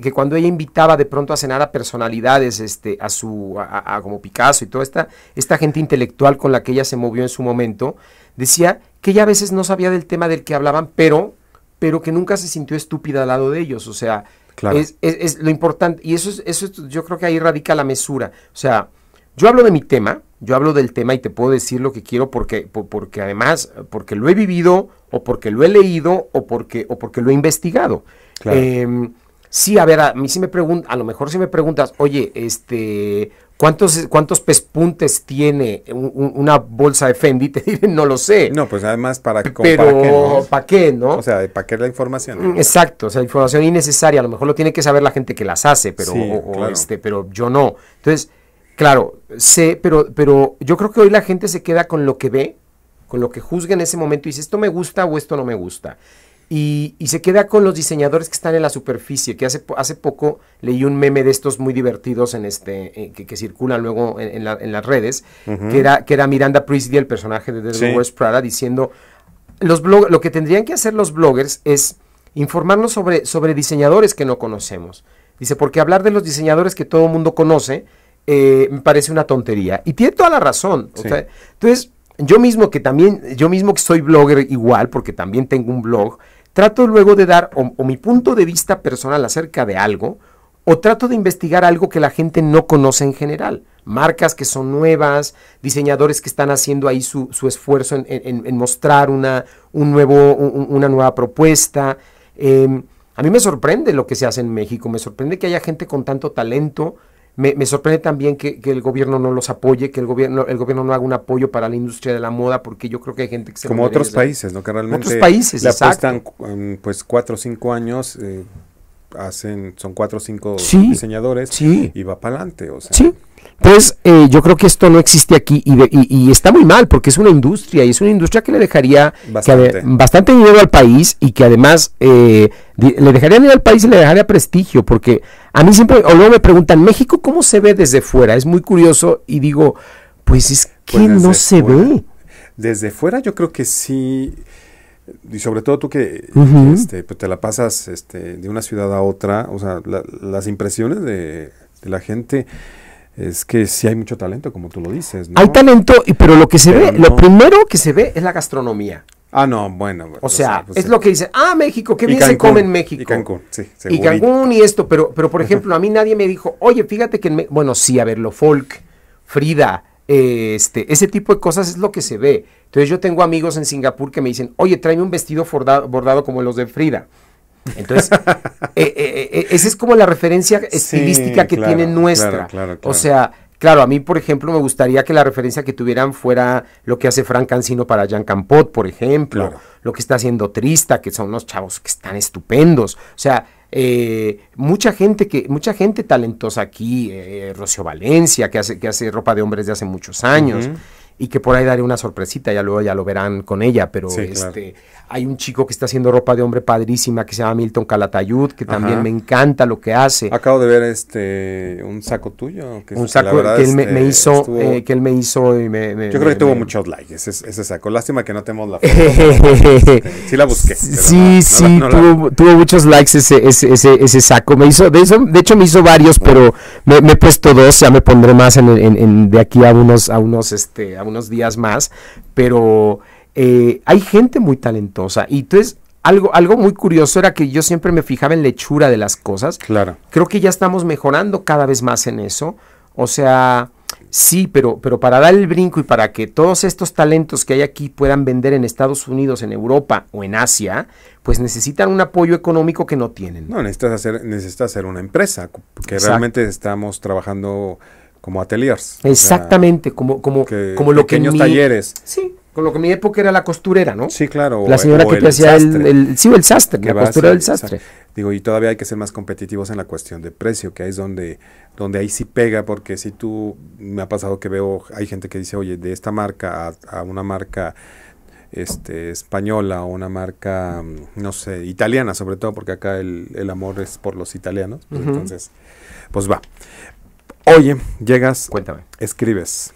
que cuando ella invitaba de pronto a cenar a personalidades, este, a su como Picasso y toda esta esta gente intelectual con la que ella se movió en su momento, decía que ella a veces no sabía del tema del que hablaban, pero pero que nunca se sintió estúpida al lado de ellos, o sea, es, es, es, lo importante y eso es, eso yo creo que ahí radica la mesura, o sea, yo hablo de mi tema, yo hablo del tema y te puedo decir lo que quiero porque, porque además, porque lo he vivido o porque lo he leído o porque, o porque lo he investigado. Em, sí, a ver, a mí sí me pregunta, a lo mejor si me preguntas, oye, este, ¿Cuántos, ¿Cuántos pespuntes tiene una bolsa de Fendi? Te dicen, no lo sé. No, pues además para, ¿para qué? ¿no? ¿Para qué, O sea, ¿para qué la información? Mm, exacto, o sea, información innecesaria. A lo mejor lo tiene que saber la gente que las hace, pero, este, pero yo no. Entonces, Claro, sé, pero, pero yo creo que hoy la gente se queda con lo que ve, con lo que juzga en ese momento y dice esto me gusta o esto no me gusta. Y, y, se queda con los diseñadores que están en la superficie, que hace, hace poco leí un meme de estos muy divertidos en este, eh, que, circulan luego en, las redes, que, era, que era Miranda Priestley, el personaje de The West Prada, diciendo, los lo que tendrían que hacer los bloggers es informarnos sobre, sobre diseñadores que no conocemos. Dice, porque hablar de los diseñadores que todo el mundo conoce, eh, me parece una tontería. Y tiene toda la razón. entonces, yo mismo que también, yo mismo que soy blogger igual, porque también tengo un blog, trato luego de dar o, mi punto de vista personal acerca de algo, o trato de investigar algo que la gente no conoce en general. Marcas que son nuevas, diseñadores que están haciendo ahí su, esfuerzo en, mostrar una, un nuevo, una nueva propuesta. Em, a mí me sorprende lo que se hace en México, me sorprende que haya gente con tanto talento me, me sorprende también que, el gobierno no los apoye, que el gobierno, el gobierno no haga un apoyo para la industria de la moda, porque yo creo que hay gente que se... Como otros países, ¿no? Que realmente... Otros países, La apuestan mm, pues cuatro o cinco años, eh, hacen, son cuatro o cinco diseñadores y va para adelante, o sea. Sí. Pues eh, yo creo que esto no existe aquí y, y, está muy mal porque es una industria y es una industria que le dejaría bastante, bastante dinero al país y que además eh, le dejaría dinero al país y le dejaría prestigio porque a mí siempre, o luego me preguntan, ¿México cómo se ve desde fuera? Es muy curioso y digo, pues es que pues no se ve. Desde fuera yo creo que sí, y sobre todo tú que este, pues, te la pasas este, de una ciudad a otra, o sea, las impresiones de, la gente es que sí hay mucho talento, como tú lo dices. Hay talento, pero lo que se ve, lo primero que se ve es la gastronomía. Ah, no, bueno. O, sea, pues es lo que dicen, ah, México, qué bien se come en México. Y Cancún, sí. Y Cancún y esto, pero, pero por ejemplo, a mí nadie me dijo, oye, fíjate que, en bueno, sí, a ver, lo folk, Frida, este, ese tipo de cosas es lo que se ve. Entonces yo tengo amigos en Singapur que me dicen, oye, tráeme un vestido bordado, como los de Frida. Entonces, eh, eh, eh, esa es como la referencia estilística que tiene nuestra. Claro, claro, o sea Claro, a mí, por ejemplo, me gustaría que la referencia que tuvieran fuera lo que hace Frank Cancino para Jean Campot, por ejemplo, lo que está haciendo Trista, que son unos chavos que están estupendos. O sea, eh, mucha gente que mucha gente talentosa aquí eh, Rocio Valencia que hace que hace ropa de hombres de hace muchos años y que por ahí daré una sorpresita, ya luego ya lo verán con ella, pero este, hay un chico que está haciendo ropa de hombre padrísima que se llama Milton Calatayud, que también me encanta lo que hace. Acabo de ver este un saco tuyo, que un saco que él me, hizo, que él me hizo yo creo que tuvo muchos likes ese, saco. Lástima que no tenemos la foto. sí la busqué. Sí, sí, tuvo, muchos likes ese, ese, ese, saco. Me hizo, de, eso, de hecho me hizo varios, pero me, he puesto dos, ya me pondré más de aquí a unos, a unos, este, unos días más, pero eh, hay gente muy talentosa y entonces algo, algo, muy curioso era que yo siempre me fijaba en la hechura de las cosas. Claro. Creo que ya estamos mejorando cada vez más en eso. O sea, sí, pero, pero para dar el brinco y para que todos estos talentos que hay aquí puedan vender en Estados Unidos, en Europa o en Asia, pues necesitan un apoyo económico que no tienen. No, necesitas hacer, necesitas hacer una empresa, que realmente estamos trabajando como ateliers. Exactamente, como, como, como lo pequeños que. talleres. Sí, con lo que mi época era la costurera, ¿no? Sí, claro. La señora que te hacía el, sí, el sastre, la costurera del sastre. Digo, y todavía hay que ser más competitivos en la cuestión de precio, que ahí es donde, donde ahí sí pega, porque si tú, me ha pasado que veo, hay gente que dice, oye, de esta marca a, una marca este, española o una marca, mm, no sé, italiana sobre todo, porque acá el, amor es por los italianos, entonces, pues va. Oye, llegas. Escribes.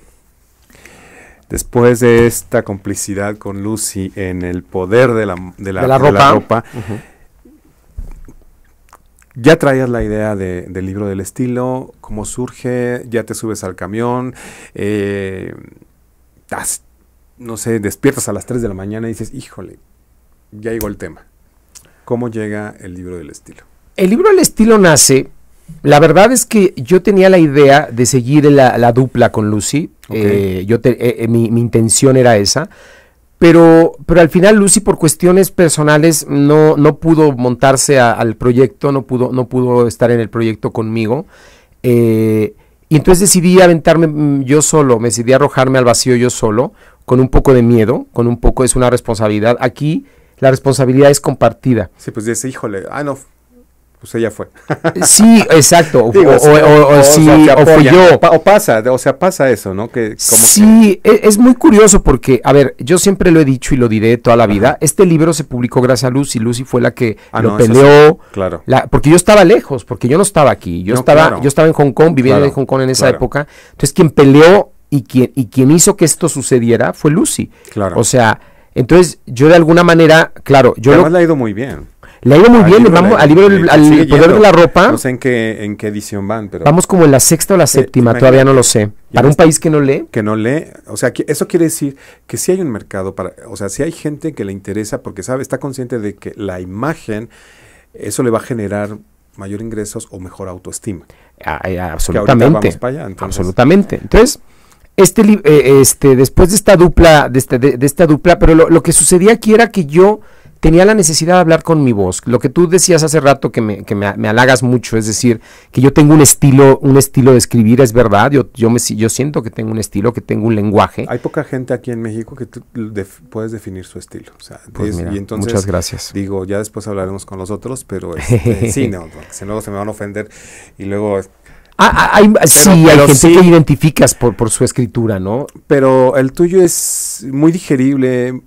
Después de esta complicidad con Lucy en el poder de la, ropa, ya traías la idea del libro del estilo, cómo surge, ya te subes al camión, eh, no sé, despiertas a las 3 de la mañana y dices, híjole, ya llegó el tema. ¿Cómo llega el libro del estilo? El libro del estilo nace la verdad es que yo tenía la idea de seguir la, dupla con Lucy. Eh, yo eh, eh, mi, intención era esa. Pero, pero al final Lucy por cuestiones personales no, no pudo montarse al proyecto, no pudo, no pudo estar en el proyecto conmigo. y entonces decidí aventarme mm, yo solo, me decidí arrojarme al vacío yo solo, con un poco de miedo, con un poco, es una responsabilidad. Aquí la responsabilidad es compartida. Sí, pues dice, híjole, ah, no, pues ella fue. Eh, sí, exacto. o, o, yo. O, pasa, o sea, pasa eso, ¿no? Que, sí, e, es muy curioso porque, a ver, yo siempre lo he dicho y lo diré toda la vida. Este libro se publicó gracias a Lucy. Lucy fue la que ah, lo peleó. Claro. porque yo estaba lejos, porque yo no estaba aquí. Yo, estaba, yo estaba en Hong Kong, vivía en Hong Kong en esa época. Entonces, quien peleó y quien, y quien hizo que esto sucediera fue Lucy. Claro. O sea, entonces yo de alguna manera, claro, yo... Además lo, le ha ido muy bien. Le iba muy bien, vamos al libro poder de la ropa. No sé en qué, en qué edición van, pero. Vamos como en la sexta o la séptima, todavía no lo sé. Para un país que no lee. Que no lee. O sea, eso quiere decir que si hay un mercado para. O sea, si hay gente que le interesa porque sabe, está consciente de que la imagen, eso le va a generar mayor ingresos o mejor autoestima. Ah, eh, absolutamente. Vamos para allá, Absolutamente. Entonces. Este, eh, este, después de esta dupla, de, este, esta dupla, pero lo que sucedía aquí era que yo tenía la necesidad de hablar con mi voz. Lo que tú decías hace rato que me, halagas mucho, es decir, que yo tengo un estilo, un estilo de escribir, es verdad, yo, yo, me, yo siento que tengo un estilo, que tengo un lenguaje. Hay poca gente aquí en México que tú puedes definir su estilo. Pues muchas gracias. Digo, ya después hablaremos con los otros, pero este, sí, no, si no se me van a ofender y luego... Ah, ah sí, hay gente que identificas por, por su escritura, ¿no? Pero el tuyo es muy digerible,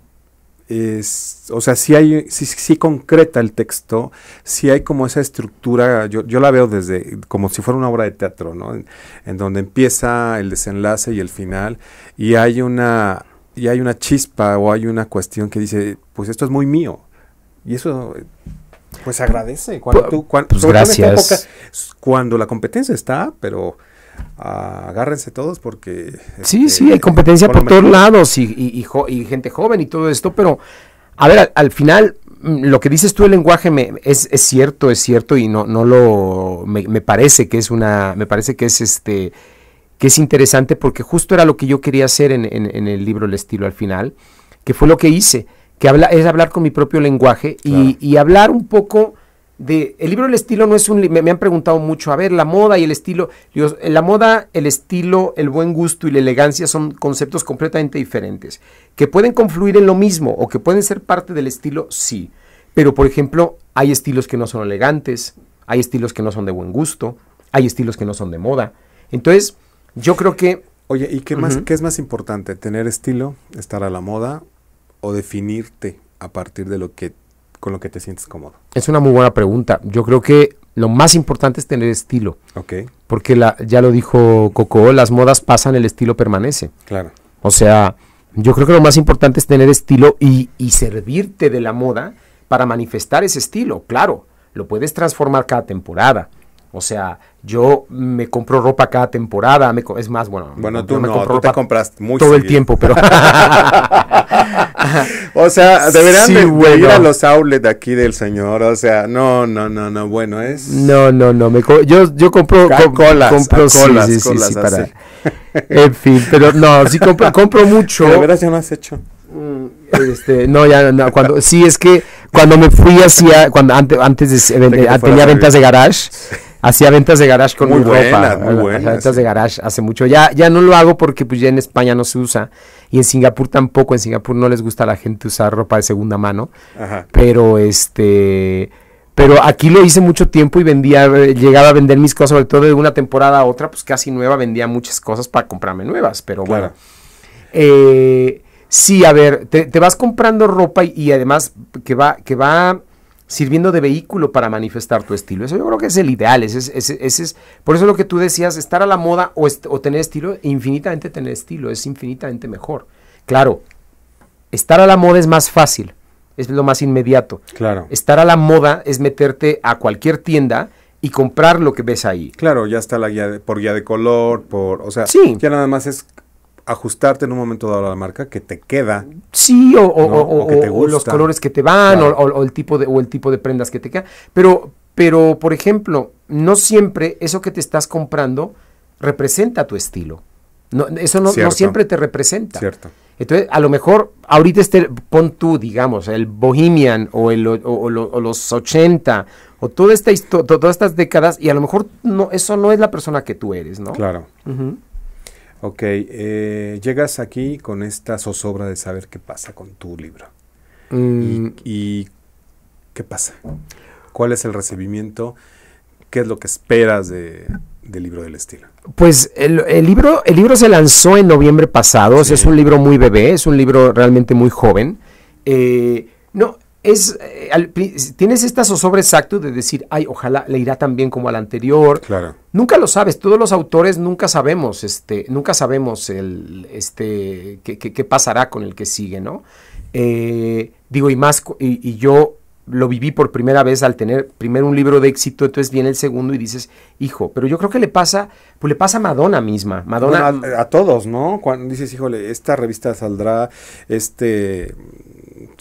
es, o sea, si hay, si concreta el texto, si hay como esa estructura, yo, yo, la veo desde, como si fuera una obra de teatro, ¿no? En, donde empieza el desenlace y el final, y hay una, y hay una chispa o hay una cuestión que dice, pues esto es muy mío, y eso, pues agradece, cuando tú, cuando, pues cuando la competencia está, pero agárrense todos porque... Sí, este, sí, hay competencia por todos lados y, gente joven y todo esto, pero a ver, al, final mm, lo que dices tú el lenguaje me, es, es, cierto, es cierto y no, no lo... Me, parece que es una... Me parece que es este... que es interesante porque justo era lo que yo quería hacer en, el libro El estilo al final, que fue lo que hice, que habla, es hablar con mi propio lenguaje y hablar un poco el libro El estilo no es un me, me, han preguntado mucho, a ver, la moda y el estilo, la moda, el estilo, el buen gusto y la elegancia son conceptos completamente diferentes, que pueden confluir en lo mismo o que pueden ser parte del estilo, sí, pero por ejemplo, hay estilos que no son elegantes, hay estilos que no son de buen gusto, hay estilos que no son de moda. Entonces, yo creo que Oye, ¿y qué qué es más importante, tener estilo, estar a la moda o definirte a partir de lo que con lo que te sientes cómodo? Es una muy buena pregunta. Yo creo que lo más importante es tener estilo. Ok. Porque la, ya lo dijo Coco, las modas pasan, el estilo permanece. Claro. O sea, yo creo que lo más importante es tener estilo y, servirte de la moda para manifestar ese estilo. Claro, lo puedes transformar cada temporada. O sea, yo me compro ropa cada temporada, es más, bueno, bueno tú me no, ropa te compras todo el tiempo, pero O sea, deberían de, bueno. de ir a los outlets aquí del señor. O sea, no, no, no, no. Bueno, es. No, no, no. yo, yo compro. Coca colas, compro colas, sí, colas, sí, sí, para... En fin, pero no, sí compro, compro mucho. De veras ya no has hecho. Mm, este, no, ya no, cuando sí es que cuando me fui hacía cuando antes antes tenía ventas de garage, hacía ventas de garage con muy mi ropa, muy buena, ventas de garage hace mucho. Ya ya no lo hago porque pues ya en España no se usa. Y en Singapur tampoco, en Singapur no les gusta a la gente usar ropa de segunda mano. Pero este... Pero aquí lo hice mucho tiempo y vendía, llegaba a vender mis cosas, sobre todo de una temporada a otra, pues casi nueva, vendía muchas cosas para comprarme nuevas, pero bueno. Eh, sí, a ver, te, vas comprando ropa y, y, además que va, que va sirviendo de vehículo para manifestar tu estilo. Eso yo creo que es el ideal, ese, ese, ese es, por eso lo que tú decías, estar a la moda o, tener estilo, infinitamente tener estilo, es infinitamente mejor. Claro, estar a la moda es más fácil, es lo más inmediato. Claro. Estar a la moda es meterte a cualquier tienda y comprar lo que ves ahí. Claro, ya está la guía por guía de color, por, o sea, ya nada más es ajustarte en un momento dado a la marca que te queda. Sí, o, los colores que te van, o, el tipo de, o el tipo de prendas que te quedan. Pero, pero, por ejemplo, no siempre eso que te estás comprando representa tu estilo. No, eso no, siempre te representa. Cierto. Entonces, a lo mejor, ahorita este, pon tú, digamos, el Bohemian o, el, o, los 80 o toda esta todas estas décadas, y a lo mejor no, eso no es la persona que tú eres, ¿no? Claro. Ok, eh, llegas aquí con esta zozobra de saber qué pasa con tu libro. Mm. Y, qué pasa? ¿Cuál es el recibimiento? ¿Qué es lo que esperas de, del libro del estilo? Pues el, libro, el libro se lanzó en noviembre pasado, es un libro muy bebé, es un libro realmente muy joven. Eh, no, es, eh, al, tienes esta zozobra exacto de decir, ay, ojalá le irá tan bien como al anterior. Claro. Nunca lo sabes, todos los autores nunca sabemos, este, nunca sabemos el, este, qué, pasará con el que sigue, ¿no? Eh, digo, y más, y, yo lo viví por primera vez al tener primero un libro de éxito, entonces viene el segundo y dices, hijo, pero yo creo que le pasa, pues le pasa a Madonna misma. Madonna. a, a, todos, ¿no? Cuando dices, híjole, esta revista saldrá, este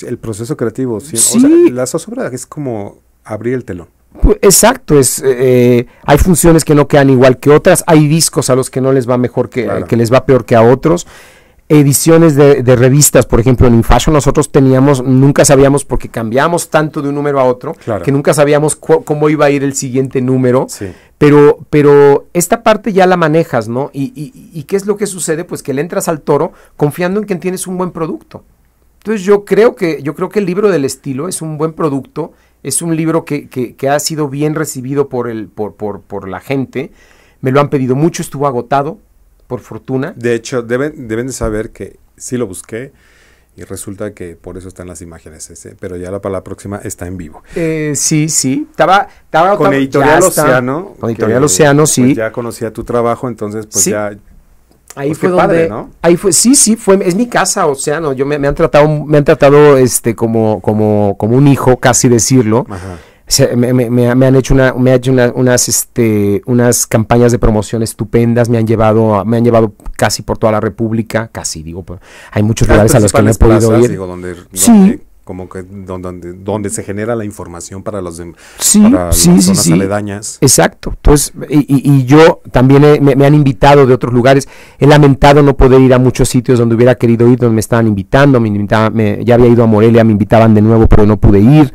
el proceso creativo. Sí. O sea, la zozobra es como abrir el telón. Pues, exacto, es, eh, eh, hay funciones que no quedan igual que otras, hay discos a los que no les va mejor que, que les va peor que a otros ediciones de, revistas, por ejemplo, en InFashion nosotros teníamos, nunca sabíamos, porque cambiamos tanto de un número a otro, que nunca sabíamos cómo iba a ir el siguiente número, pero, pero esta parte ya la manejas, ¿no? Y, y, y, qué es lo que sucede? Pues que le entras al toro confiando en que tienes un buen producto. Entonces yo creo que, yo creo que el libro del estilo es un buen producto, es un libro que, ha sido bien recibido por, el, por, por, por la gente, me lo han pedido mucho, estuvo agotado, por fortuna. De hecho, deben, deben de saber que sí lo busqué y resulta que por eso están las imágenes ese, pero ya la, para la próxima está en vivo. Eh, sí, sí, estaba, estaba con Editorial Océano. Con pues Editorial sí. ya conocía tu trabajo, entonces pues ya Ahí pues fue ahí fue, sí, sí, fue, es mi casa, o sea, no, yo me, han tratado, me han tratado, este, como, como, como un hijo, casi decirlo. me, han hecho una, me hecho unas, este, unas campañas de promoción estupendas, me han llevado, me han llevado casi por toda la República, casi digo, hay muchos lugares a los que no he podido ir. sí, como que donde, donde se genera la información para, los sí, para las aledañas. Exacto. Entonces, y, y yo también me, han invitado de otros lugares. He lamentado no poder ir a muchos sitios donde hubiera querido ir, donde me estaban invitando. Me invitaba, ya había ido a Morelia, me invitaban de nuevo, pero no pude ir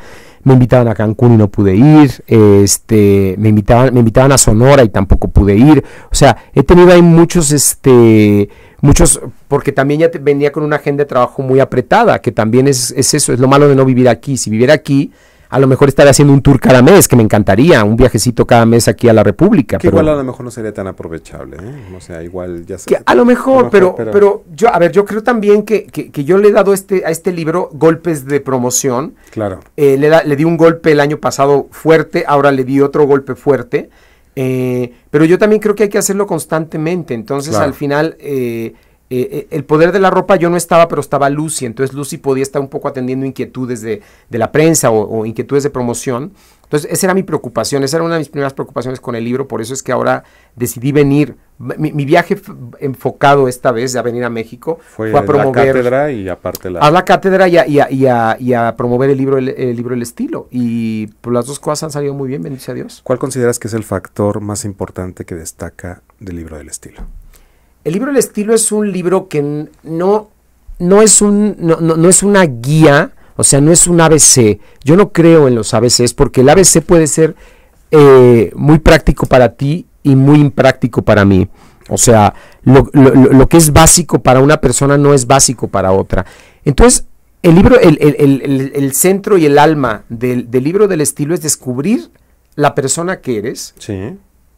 me invitaban a Cancún y no pude ir, este, me, invitaban, me invitaban a Sonora y tampoco pude ir. O sea, he tenido ahí muchos, este, muchos, porque también ya venía con una agenda de trabajo muy apretada, que también es, es eso, es lo malo de no vivir aquí. Si viviera aquí, a lo mejor estaré haciendo un tour cada mes, que me encantaría, un viajecito cada mes aquí a la República. Que igual a lo mejor no sería tan aprovechable, ¿eh? O sea, igual ya a, lo mejor, pero, pero, yo, a ver, yo creo también que, yo le he dado este, a este libro golpes de promoción. Claro. Eh, le, le di un golpe el año pasado fuerte, ahora le di otro golpe fuerte. Eh, pero yo también creo que hay que hacerlo constantemente. Entonces, al final, eh, eh, eh, el poder de la ropa yo no estaba, pero estaba Lucy, entonces Lucy podía estar un poco atendiendo inquietudes de, la prensa o, inquietudes de promoción. Entonces esa era mi preocupación, esa era una de mis primeras preocupaciones con el libro, por eso es que ahora decidí venir. Mi, viaje enfocado esta vez a venir a México fue, a promover... La cátedra y aparte A la cátedra y a, promover el libro el, libro El Estilo. Y pues, las dos cosas han salido muy bien, bendice a Dios. ¿Cuál consideras que es el factor más importante que destaca del libro del estilo? El libro del estilo es un libro que no, no, es, un, no, no, es una guía, o sea, no es un ABC. Yo no creo en los ABCs porque el ABC puede ser eh, muy práctico para ti y muy impráctico para mí. O sea, lo, que es básico para una persona no es básico para otra. Entonces, el libro, el, centro y el alma del, libro del estilo es descubrir la persona que eres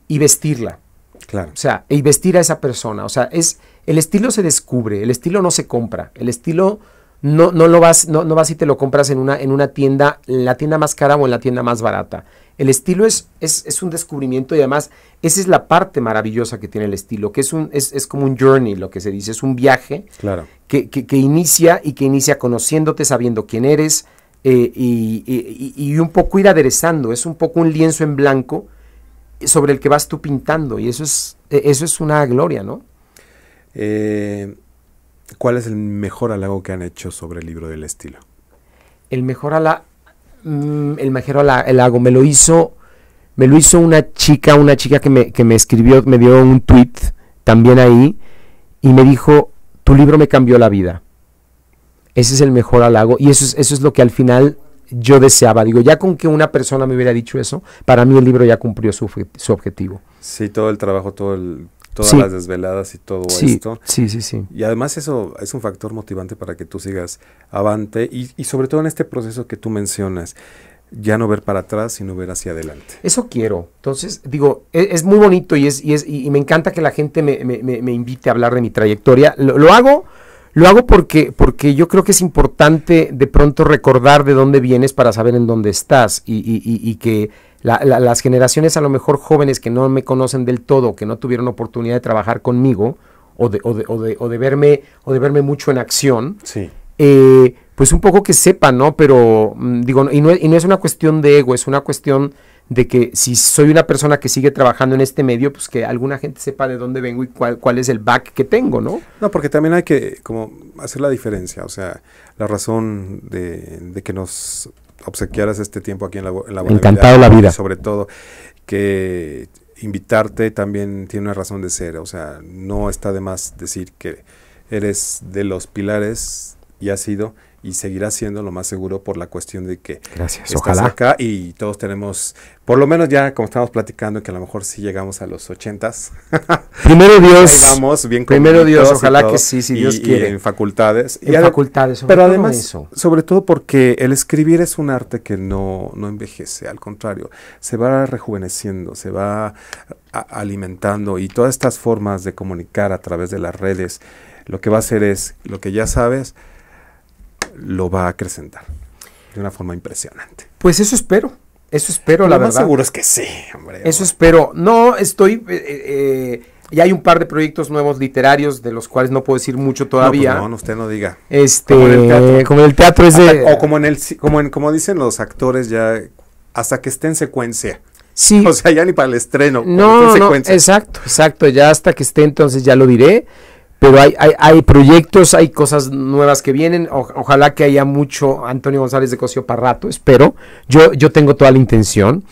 y vestirla. Claro. O sea, y vestir a esa persona. O sea, es, el estilo se descubre, el estilo no se compra, el estilo no, no lo vas, no, vas y te lo compras en una, en una tienda, en la tienda más cara o en la tienda más barata. El estilo es, es, un descubrimiento y además esa es la parte maravillosa que tiene el estilo, que es, un, es, como un journey, lo que se dice, es un viaje claro. que, que, inicia y que inicia conociéndote, sabiendo quién eres eh, y, un poco ir aderezando, es un poco un lienzo en blanco sobre el que vas tú pintando y eso es, e-, eso es una gloria, ¿no? Eh, ¿Cuál es el mejor halago que han hecho sobre el libro del estilo? El mejor halago, mm, el mejor halago me lo hizo, me lo hizo una chica, una chica que me, que me escribió, me dio un tweet también ahí y me dijo, tu libro me cambió la vida. Ese es el mejor halago y eso es, eso es lo que al final yo deseaba. Digo, ya con que una persona me hubiera dicho eso, para mí el libro ya cumplió su, objetivo. Sí, todo el trabajo, todo todas las desveladas y todo esto. Sí, sí, sí. Y además eso es un factor motivante para que tú sigas avante y, sobre todo en este proceso que tú mencionas ya no ver para atrás, sino ver hacia adelante. Eso quiero. Entonces, digo, e, es, muy bonito y, es, y, es, y, me encanta que la gente me, me, me, invite a hablar de mi trayectoria. lo hago lo hago porque, porque yo creo que es importante de pronto recordar de dónde vienes para saber en dónde estás y, que las generaciones a lo mejor jóvenes que no me conocen del todo, que no tuvieron oportunidad de trabajar conmigo o de, o de, o de, verme, o de verme mucho en acción, sí. Eh, pues un poco que sepan, ¿no? Pero mm, digo, y no, y no es una cuestión de ego, es una cuestión de que si soy una persona que sigue trabajando en este medio, pues que alguna gente sepa de dónde vengo y cuál, cuál es el back que tengo, ¿no? No, porque también hay que como hacer la diferencia, o sea, la razón de, de que nos obsequiaras este tiempo aquí en la, en la Encantado la vida. Sobre todo que invitarte también tiene una razón de ser, o sea, no está de más decir que eres de los pilares y has sido y seguirá siendo lo más seguro por la cuestión de que Gracias, estás acá y todos tenemos, por lo menos ya como estamos platicando, que a lo mejor sí llegamos a los ochentas. Primero Dios. vamos, bien Primero Dios, ojalá que sí, si Dios quiere. en facultades. En y facultades, Pero además, sobre todo porque el escribir es un arte que no, no envejece, al contrario, se va rejuveneciendo, se va alimentando y todas estas formas de comunicar a través de las redes, lo que va a hacer es, lo que ya sabes, lo va a acrecentar de una forma impresionante. Pues eso espero. Eso espero, la verdad. seguro es que sí, hombre. Eso espero. No, estoy. Eh, eh, eh, ya hay un par de proyectos nuevos literarios de los cuales no puedo decir mucho pues todavía. No, no usted no diga. Este, como en el teatro, es de. O como en el, como en, como dicen los actores ya, hasta que esté en secuencia. Sí. O sea, ya ni para el estreno. No, no, exacto, exacto. Ya hasta que esté entonces ya lo diré pero hay, hay, proyectos, hay cosas nuevas que vienen. ojalá que haya mucho Antonio González de Cocio para espero. Yo, yo tengo toda la intención.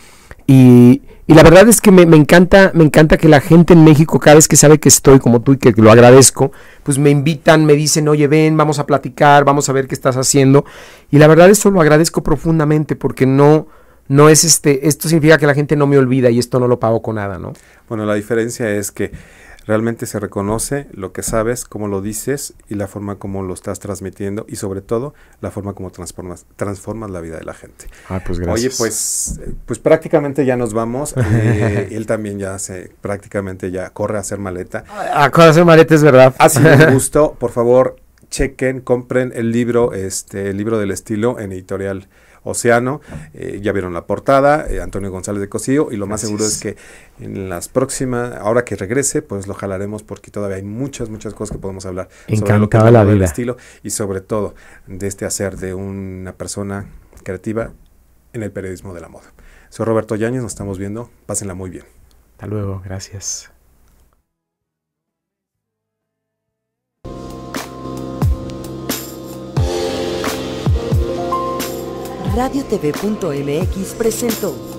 Y, la verdad es que me, encanta, me encanta que la gente en México, cada vez que sabe que estoy como tú y que lo agradezco, pues me invitan, me dicen, oye, ven, vamos a platicar, vamos a ver qué estás haciendo. Y la verdad eso lo agradezco profundamente porque no, no es este, esto significa que la gente no me olvida y esto no lo pago con nada, ¿no? Bueno, la diferencia es que Realmente se reconoce lo que sabes, cómo lo dices y la forma como lo estás transmitiendo y sobre todo la forma como transformas, transformas la vida de la gente. Ah, pues gracias. Oye, pues, pues prácticamente ya nos vamos. Eh, él también ya se prácticamente ya corre a hacer maleta. A corre a hacer maleta es verdad. Así sido me gusto. Por favor, chequen, compren el libro, este, el libro del estilo en editorial. Océano. Eh, ya vieron la portada, eh, Antonio González de Cosío, y lo más seguro es que en las próximas, ahora que regrese, pues lo jalaremos porque todavía hay muchas, muchas cosas que podemos hablar en sobre lo estilo y sobre todo de este hacer de una persona creativa en el periodismo de la moda. Soy Roberto Yáñez, nos estamos viendo, pásenla muy bien. Hasta luego, gracias. radiotv.mx presentó